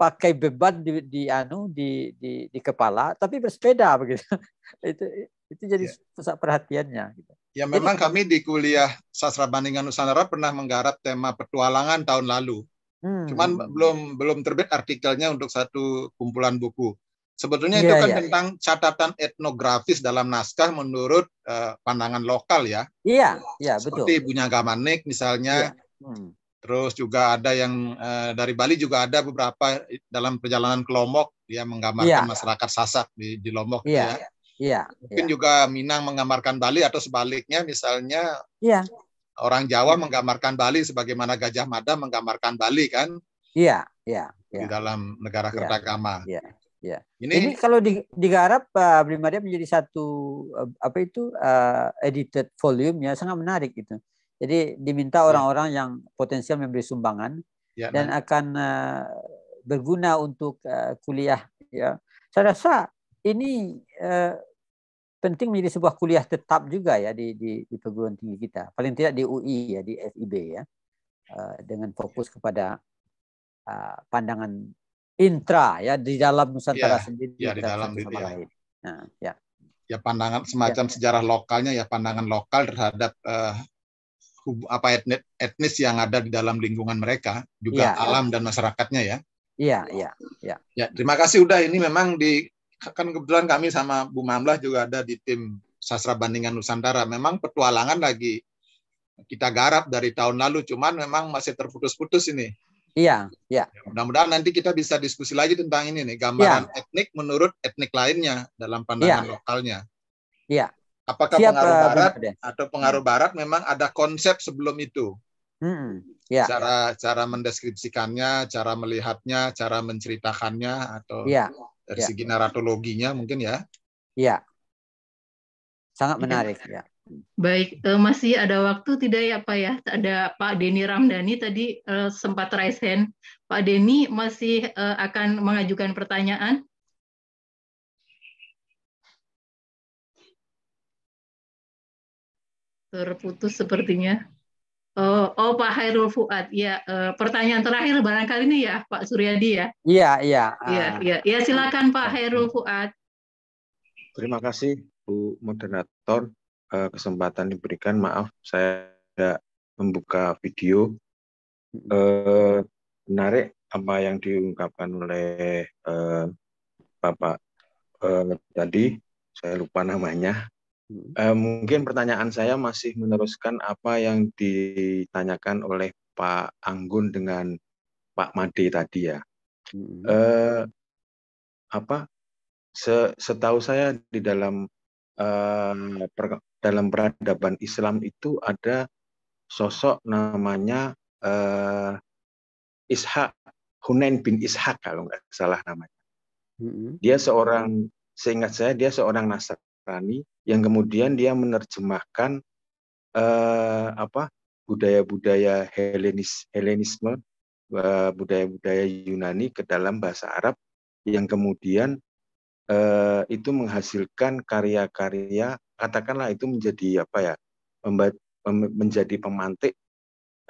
pakai beban di, di anu di, di di kepala tapi bersepeda begitu [LAUGHS] itu itu jadi yeah. pusat perhatiannya gitu. ya memang kami di kuliah sastra bandingan Nusantara pernah menggarap tema petualangan tahun lalu Hmm. Cuman hmm, hmm. belum belum terbit artikelnya untuk satu kumpulan buku. Sebetulnya yeah, itu iya, kan yeah, iya. tentang yeah. catatan etnografis dalam naskah menurut uh, pandangan lokal ya. Iya, yeah, iya yeah, betul. Seperti Bunya Gamanik misalnya. Yeah. Hmm. Terus juga ada yang uh, dari Bali juga ada beberapa dalam perjalanan ke Lombok dia menggambarkan yeah. masyarakat Sasak di di Lombok yeah, gitu ya. Iya. Yeah, Mungkin yeah. juga Minang menggambarkan Bali atau sebaliknya misalnya. Iya. Yeah Orang Jawa iya. menggambarkan Bali sebagaimana Gajah Mada menggambarkan Bali kan? Iya, iya. Di iya. dalam negara iya, Kertagama. Iya, iya. Ini, Ini kalau digarap Pak eh, Brimadia menjadi satu eh, apa itu uh, edited volume ya sangat menarik itu. Jadi diminta orang-orang ya. yang potensial memberi sumbangan ya, dan nah. akan uh, berguna untuk uh, kuliah ya. Saya rasa ini uh, penting menjadi sebuah kuliah tetap juga ya di, di, di perguruan tinggi kita. Paling tidak di UI ya, di FIB ya. Eh, dengan fokus kepada eh, pandangan intra ya di dalam Nusantara ya, sendiri. Ya, di dalam diri, ya. lain. Nah, ya. Ya pandangan semacam ya. sejarah lokalnya ya pandangan lokal terhadap uh, apa etnis, etnis yang ada di dalam lingkungan mereka juga ya, ya, alam dan masyarakatnya ya. Iya, iya, iya. Ya, terima kasih udah ini memang di kan kebetulan kami sama Bu Mamlah juga ada di tim sastra bandingan Nusantara. Memang petualangan lagi kita garap dari tahun lalu, cuman memang masih terputus-putus ini. Iya, iya. Ya, mudah-mudahan nanti kita bisa diskusi lagi tentang ini nih, gambaran ya. etnik menurut etnik lainnya dalam pandangan ya. lokalnya. Iya. Apakah Siap, pengaruh uh, barat benar, atau pengaruh hmm. barat memang ada konsep sebelum itu? Hmm, ya. Cara cara mendeskripsikannya, cara melihatnya, cara menceritakannya atau Iya dari ya. segi naratologinya mungkin ya. Iya. Sangat menarik ya. ya. Baik, uh, masih ada waktu tidak ya Pak ya? Ada Pak Deni Ramdhani tadi uh, sempat raise hand. Pak Deni masih uh, akan mengajukan pertanyaan? Terputus sepertinya. Oh, oh Pak Hairul Fuad, ya eh, pertanyaan terakhir barangkali ini ya Pak Suryadi ya. Iya iya. Iya ah. iya ya, silakan Pak Hairul Fuad. Terima kasih Bu moderator eh, kesempatan diberikan. Maaf saya tidak membuka video. Eh, menarik apa yang diungkapkan oleh eh, Bapak eh, tadi. Saya lupa namanya. Uh, mungkin pertanyaan saya masih meneruskan apa yang ditanyakan oleh Pak Anggun dengan Pak Made tadi ya. Uh, apa? Se Setahu saya di dalam uh, per dalam peradaban Islam itu ada sosok namanya uh, Ishak Hunain bin Ishak kalau nggak salah namanya. Hmm. Dia seorang seingat saya dia seorang Nasr Nasrani yang kemudian dia menerjemahkan eh, apa budaya-budaya Helenis Helenisme eh, budaya-budaya Yunani ke dalam bahasa Arab yang kemudian eh, itu menghasilkan karya-karya katakanlah itu menjadi apa ya menjadi pemantik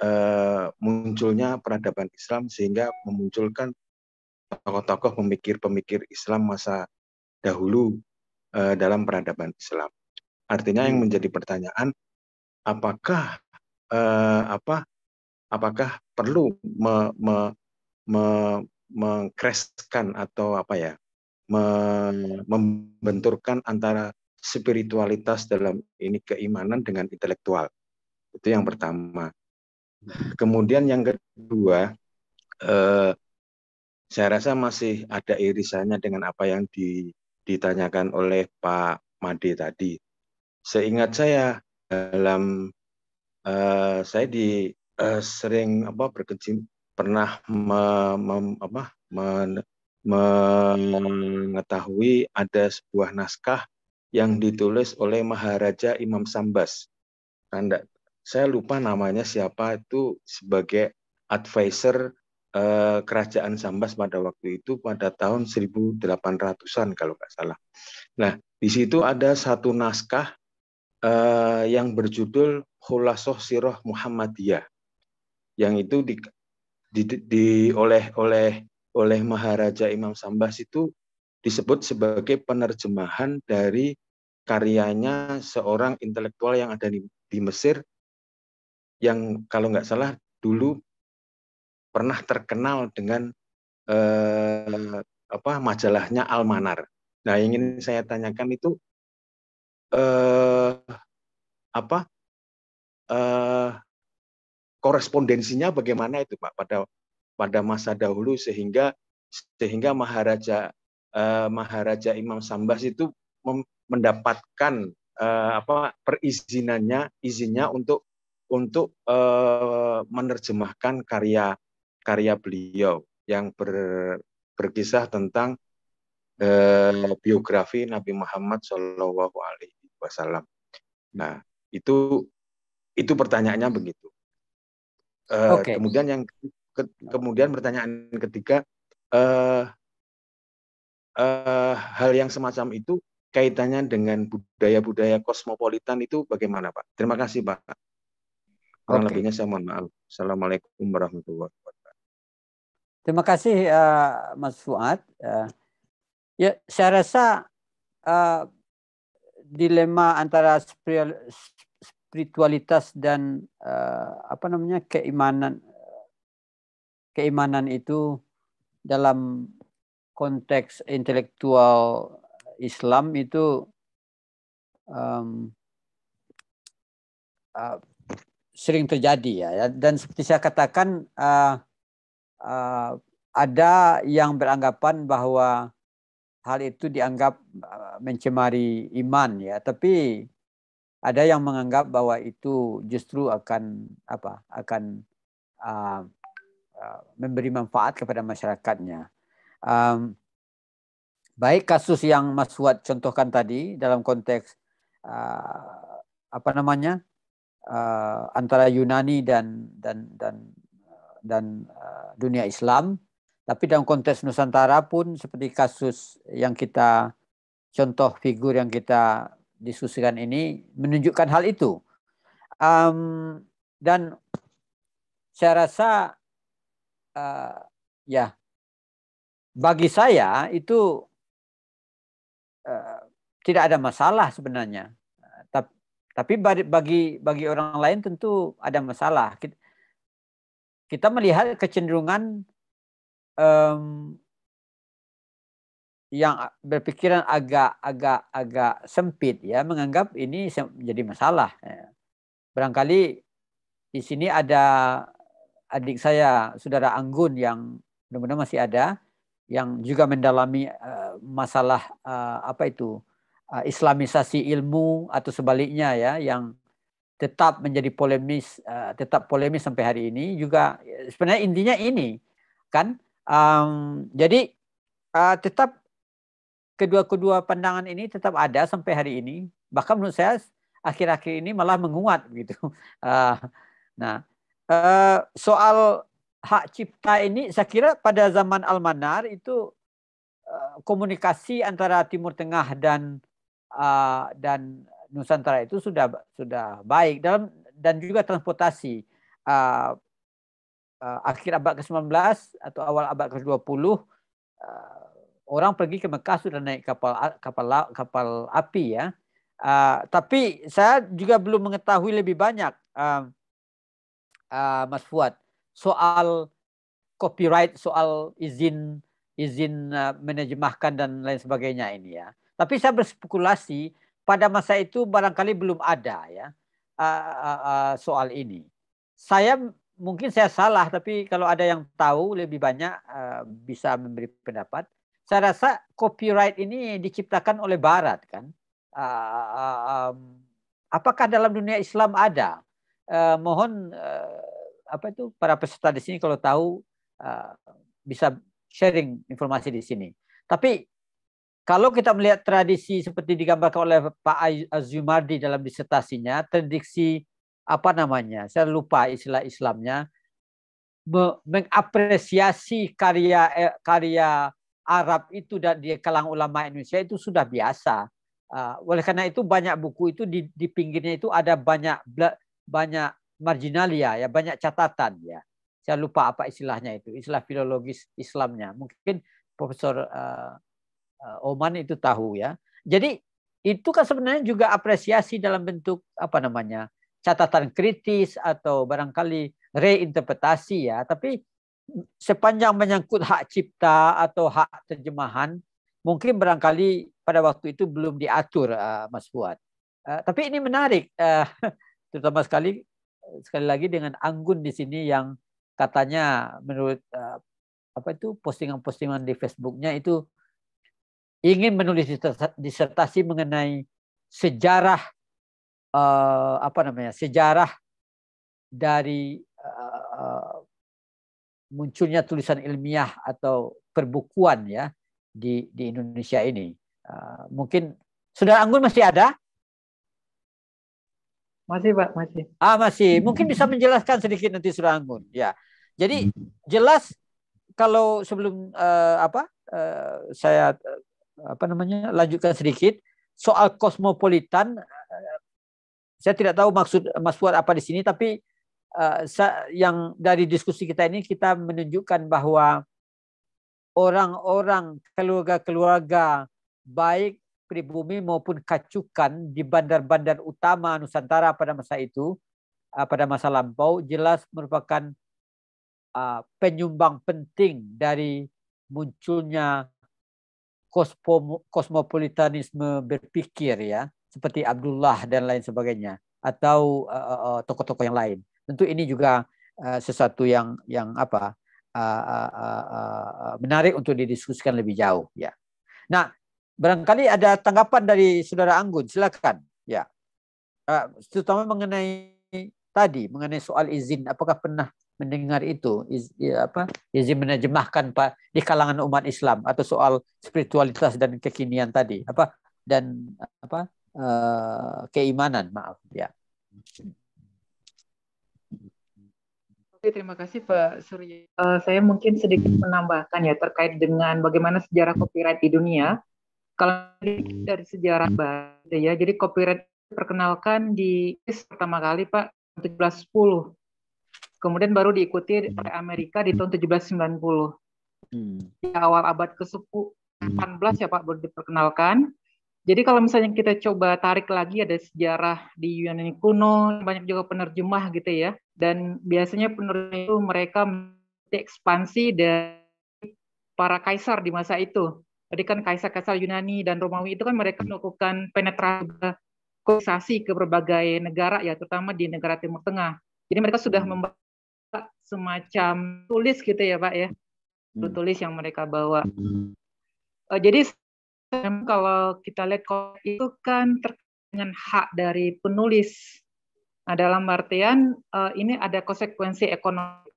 eh, munculnya peradaban Islam sehingga memunculkan tokoh-tokoh pemikir-pemikir Islam masa dahulu uh, dalam peradaban Islam. Artinya yang hmm. menjadi pertanyaan apakah uh, apa apakah perlu me, me, me, atau apa ya me, membenturkan antara spiritualitas dalam ini keimanan dengan intelektual itu yang pertama kemudian yang kedua eh, saya rasa masih ada irisannya dengan apa yang di ditanyakan oleh Pak Made tadi. Seingat saya dalam uh, saya di uh, sering apa berkecim pernah me, me, apa, men, mengetahui ada sebuah naskah yang ditulis oleh Maharaja Imam Sambas. Anda, saya lupa namanya siapa itu sebagai advisor Eh, kerajaan Sambas pada waktu itu pada tahun 1800-an kalau nggak salah. Nah, di situ ada satu naskah eh, yang berjudul Khulasoh Sirah Muhammadiyah yang itu di, di, di oleh oleh oleh Maharaja Imam Sambas itu disebut sebagai penerjemahan dari karyanya seorang intelektual yang ada di, di Mesir yang kalau nggak salah dulu pernah terkenal dengan eh, apa majalahnya Almanar. Nah, ingin saya tanyakan itu eh, apa eh, korespondensinya bagaimana itu Pak pada pada masa dahulu sehingga sehingga Maharaja eh, Maharaja Imam Sambas itu mendapatkan eh, apa perizinannya izinnya untuk untuk uh, menerjemahkan karya karya beliau yang ber, berkisah tentang eh, biografi Nabi Muhammad Shallallahu Alaihi Wasallam. Nah, itu itu pertanyaannya begitu. Eh, okay. Kemudian yang ke, kemudian pertanyaan ketiga, eh, eh, hal yang semacam itu kaitannya dengan budaya-budaya kosmopolitan itu bagaimana, Pak? Terima kasih, Pak. Kurang okay. lebihnya saya mohon maaf. Assalamualaikum warahmatullahi Terima kasih uh, Mas Fuad. Uh, ya, saya rasa uh, dilema antara spiritualitas dan uh, apa namanya keimanan keimanan itu dalam konteks intelektual Islam itu um, uh, sering terjadi ya dan seperti saya katakan uh, uh, ada yang beranggapan bahwa hal itu dianggap eh, mencemari iman ya, tapi ada yang menganggap bahwa itu justru akan apa? akan uh, uh, memberi manfaat kepada masyarakatnya. Um, baik kasus yang Mas Fuad contohkan tadi dalam konteks uh, apa namanya? Uh, antara Yunani dan dan dan dan eh, dunia Islam. Tapi dalam konteks Nusantara pun seperti kasus yang kita contoh figur yang kita diskusikan ini menunjukkan hal itu. Um, dan saya rasa uh, ya bagi saya itu uh, tidak ada masalah sebenarnya. Tapi bagi bagi orang lain tentu ada masalah. Kita, kita melihat kecenderungan um, yang berpikiran agak agak agak sempit ya menganggap ini jadi masalah ya. barangkali di sini ada adik saya saudara Anggun yang mudah benar masih ada yang juga mendalami uh, masalah uh, apa itu uh, islamisasi ilmu atau sebaliknya ya yang tetap menjadi polemis uh, tetap polemis sampai hari ini juga eh, sebenarnya intinya ini kan um, jadi uh, tetap kedua-kedua pandangan ini tetap ada sampai hari ini bahkan menurut saya akhir-akhir ini malah menguat gitu uh, [LAUGHS] nah uh, soal hak cipta ini saya kira pada zaman Almanar itu uh, komunikasi antara Timur Tengah dan uh, dan Nusantara itu sudah sudah baik dalam dan juga transportasi uh, uh, akhir abad ke-19 atau awal abad ke-20 uh, ah, orang pergi ke Mekah sudah naik kapal kapal kapal api ya. Uh, tapi saya juga belum mengetahui lebih banyak uh, uh, Mas Fuad soal copyright, soal izin izin uh, menerjemahkan dan lain sebagainya ini ya. Tapi saya berspekulasi pada masa itu barangkali belum ada ya soal ini. Saya mungkin saya salah tapi kalau ada yang tahu lebih banyak bisa memberi pendapat. Saya rasa copyright ini diciptakan oleh Barat kan. apakah dalam dunia Islam ada? E, mohon e, apa itu para peserta di sini kalau tahu e, bisa sharing informasi di sini. Tapi kalau kita melihat tradisi seperti digambarkan oleh Pak Azumardi dalam disertasinya, tradisi apa namanya? Saya lupa istilah Islamnya. Mengapresiasi karya eh, karya Arab itu di kalangan ulama Indonesia itu sudah biasa. Ah, oleh karena itu banyak buku itu di, di pinggirnya itu ada banyak banyak marginalia ya, banyak catatan ya. Saya lupa apa istilahnya itu, istilah filologis Islamnya. Mungkin Profesor eh, Eh, Oman itu tahu ya. Jadi itu kan sebenarnya juga apresiasi dalam bentuk apa namanya catatan kritis atau barangkali reinterpretasi ya. Tapi sepanjang menyangkut hak cipta atau hak terjemahan, mungkin barangkali pada waktu itu belum diatur, uh, Mas Fuad. Uh, tapi ini menarik, uh, [LAUGHS] terutama sekali sekali lagi dengan Anggun di sini yang katanya menurut uh, apa itu postingan-postingan di Facebooknya itu ingin menulis disertasi mengenai sejarah uh, apa namanya sejarah dari uh, munculnya tulisan ilmiah atau perbukuan ya di di Indonesia ini uh, mungkin saudara Anggun masih ada masih pak masih ah masih mungkin bisa menjelaskan sedikit nanti saudara Anggun ya jadi jelas kalau sebelum uh, apa uh, saya apa namanya lanjutkan sedikit soal kosmopolitan eh, saya tidak tahu maksud Mas Fuad apa di sini tapi eh, yang dari diskusi kita ini kita menunjukkan bahwa orang-orang keluarga-keluarga baik pribumi maupun kacukan di bandar-bandar utama Nusantara pada masa itu eh, pada masa lampau jelas merupakan penyumbang penting dari munculnya kosmopolitanisme berpikir ya, seperti Abdullah dan lain sebagainya atau eh, eh, eh, tokoh-tokoh uh, uh, yang lain. Tentu ini juga uh, sesuatu yang yang apa? Uh, uh, uh, uh, menarik untuk didiskusikan lebih jauh ya. Nah, barangkali ada tanggapan dari saudara Anggun, silakan ya. Uh, terutama mengenai tadi mengenai soal izin apakah pernah mendengar itu iz, ya apa izin menerjemahkan Pak di kalangan umat Islam atau soal spiritualitas dan kekinian tadi apa dan apa uh, keimanan maaf ya. Oke terima kasih Pak Surya. Uh, saya mungkin sedikit menambahkan ya terkait dengan bagaimana sejarah copyright di dunia. Kalau dari sejarah bahasa ya, jadi copyright diperkenalkan di pertama kali Pak 1710 Kemudian baru diikuti oleh hmm. Amerika di tahun 1790. Hmm. Di awal abad ke-18 ya Pak baru diperkenalkan. Jadi kalau misalnya kita coba tarik lagi ada sejarah di Yunani kuno, banyak juga penerjemah gitu ya. Dan biasanya penerjemah itu mereka ekspansi dari para kaisar di masa itu. Jadi kan kaisar-kaisar Yunani dan Romawi itu kan mereka melakukan penetrasi ke berbagai negara ya, terutama di negara Timur Tengah. Jadi mereka sudah hmm. membawa semacam tulis gitu ya Pak ya, hmm. tulis yang mereka bawa. Hmm. Uh, jadi kalau kita lihat itu kan terkait dengan hak dari penulis. Nah, dalam artian uh, ini ada konsekuensi ekonomi.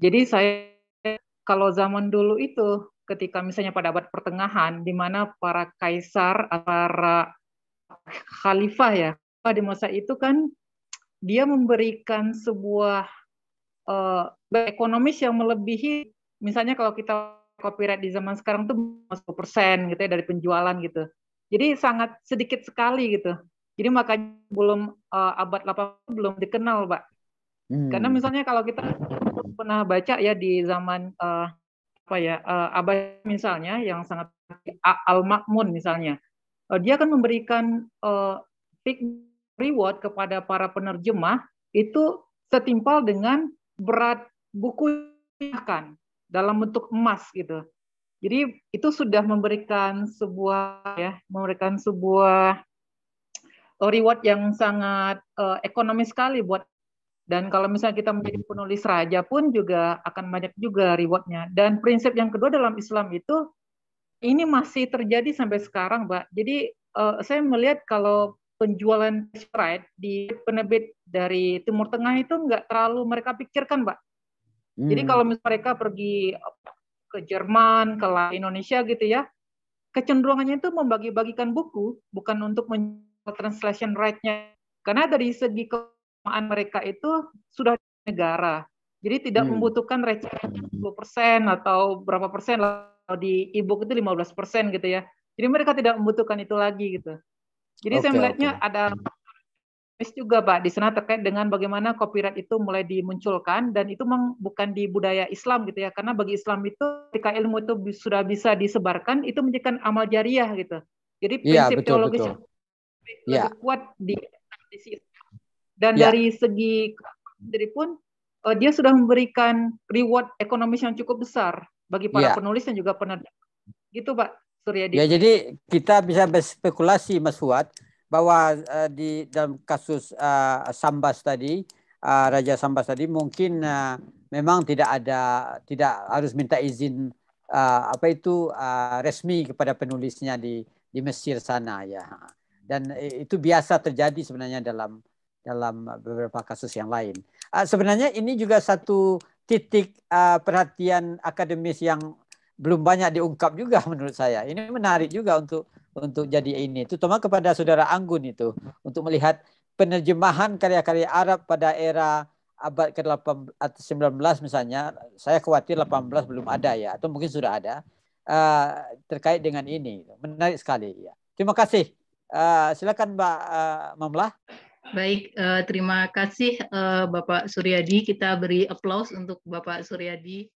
Jadi saya kalau zaman dulu itu ketika misalnya pada abad pertengahan di mana para kaisar, para khalifah ya, pada masa itu kan dia memberikan sebuah uh, eh, ekonomis yang melebihi misalnya kalau kita copyright di zaman sekarang tuh 10% gitu ya dari penjualan gitu. Jadi sangat sedikit sekali gitu. Jadi makanya belum uh, abad 80 belum dikenal, Pak. Hmm. Karena misalnya kalau kita pernah baca ya di zaman uh, apa ya uh, abad misalnya yang sangat Al Makmun misalnya, uh, dia akan memberikan uh, reward kepada para penerjemah itu setimpal dengan berat buku kan dalam bentuk emas gitu. Jadi itu sudah memberikan sebuah ya memberikan sebuah eh, reward yang sangat uh, eh, ekonomis sekali buat dan kalau misalnya kita menjadi penulis raja pun juga akan banyak juga rewardnya. Dan prinsip yang kedua dalam Islam itu ini masih terjadi sampai sekarang, Mbak. Jadi uh, saya melihat kalau penjualan sprite di penerbit dari Timur Tengah itu nggak terlalu mereka pikirkan, Pak. Hmm. Jadi kalau mereka pergi ke Jerman, ke Indonesia gitu ya, kecenderungannya itu membagi-bagikan buku, bukan untuk menjual translation right-nya. Karena dari segi keutamaan mereka itu sudah negara. Jadi tidak hmm. membutuhkan dua 10% atau berapa persen lah. Kalau di e-book itu 15% gitu ya. Jadi mereka tidak membutuhkan itu lagi gitu. Jadi okay, saya melihatnya okay. ada juga Pak di sana terkait dengan bagaimana copyright itu mulai dimunculkan dan itu memang bukan di budaya Islam gitu ya karena bagi Islam itu ketika ilmu itu sudah bisa disebarkan itu menjadikan amal jariah gitu. Jadi iya, prinsip yeah, betul, teologis betul. Ya. kuat di tradisi Dan yeah. dari segi sendiri pun eh, dia sudah memberikan reward ekonomis yang cukup besar bagi para yeah. penulis dan juga penerbit. Gitu Pak. Suryadi. Ya jadi kita bisa berspekulasi Mas Fuad bahwa uh, di dalam kasus uh, Sambas tadi uh, Raja Sambas tadi mungkin uh, memang tidak ada tidak harus minta izin uh, apa itu uh, resmi kepada penulisnya di di Mesir sana ya. Dan itu biasa terjadi sebenarnya dalam dalam beberapa kasus yang lain. Uh, sebenarnya ini juga satu titik uh, perhatian akademis yang belum banyak diungkap juga [LAUGHS] menurut saya. Ini menarik juga untuk untuk jadi ini. Terutama kepada saudara Anggun itu untuk melihat penerjemahan karya-karya Arab pada era abad ke-18 atau 19 misalnya, saya khawatir 18 belum ada ya atau mungkin sudah ada uh, terkait dengan ini. Menarik sekali ya. Terima kasih. Uh, silakan Mbak uh, Mamlah. Baik, terima kasih Bapak Suryadi. Kita beri aplaus untuk Bapak Suryadi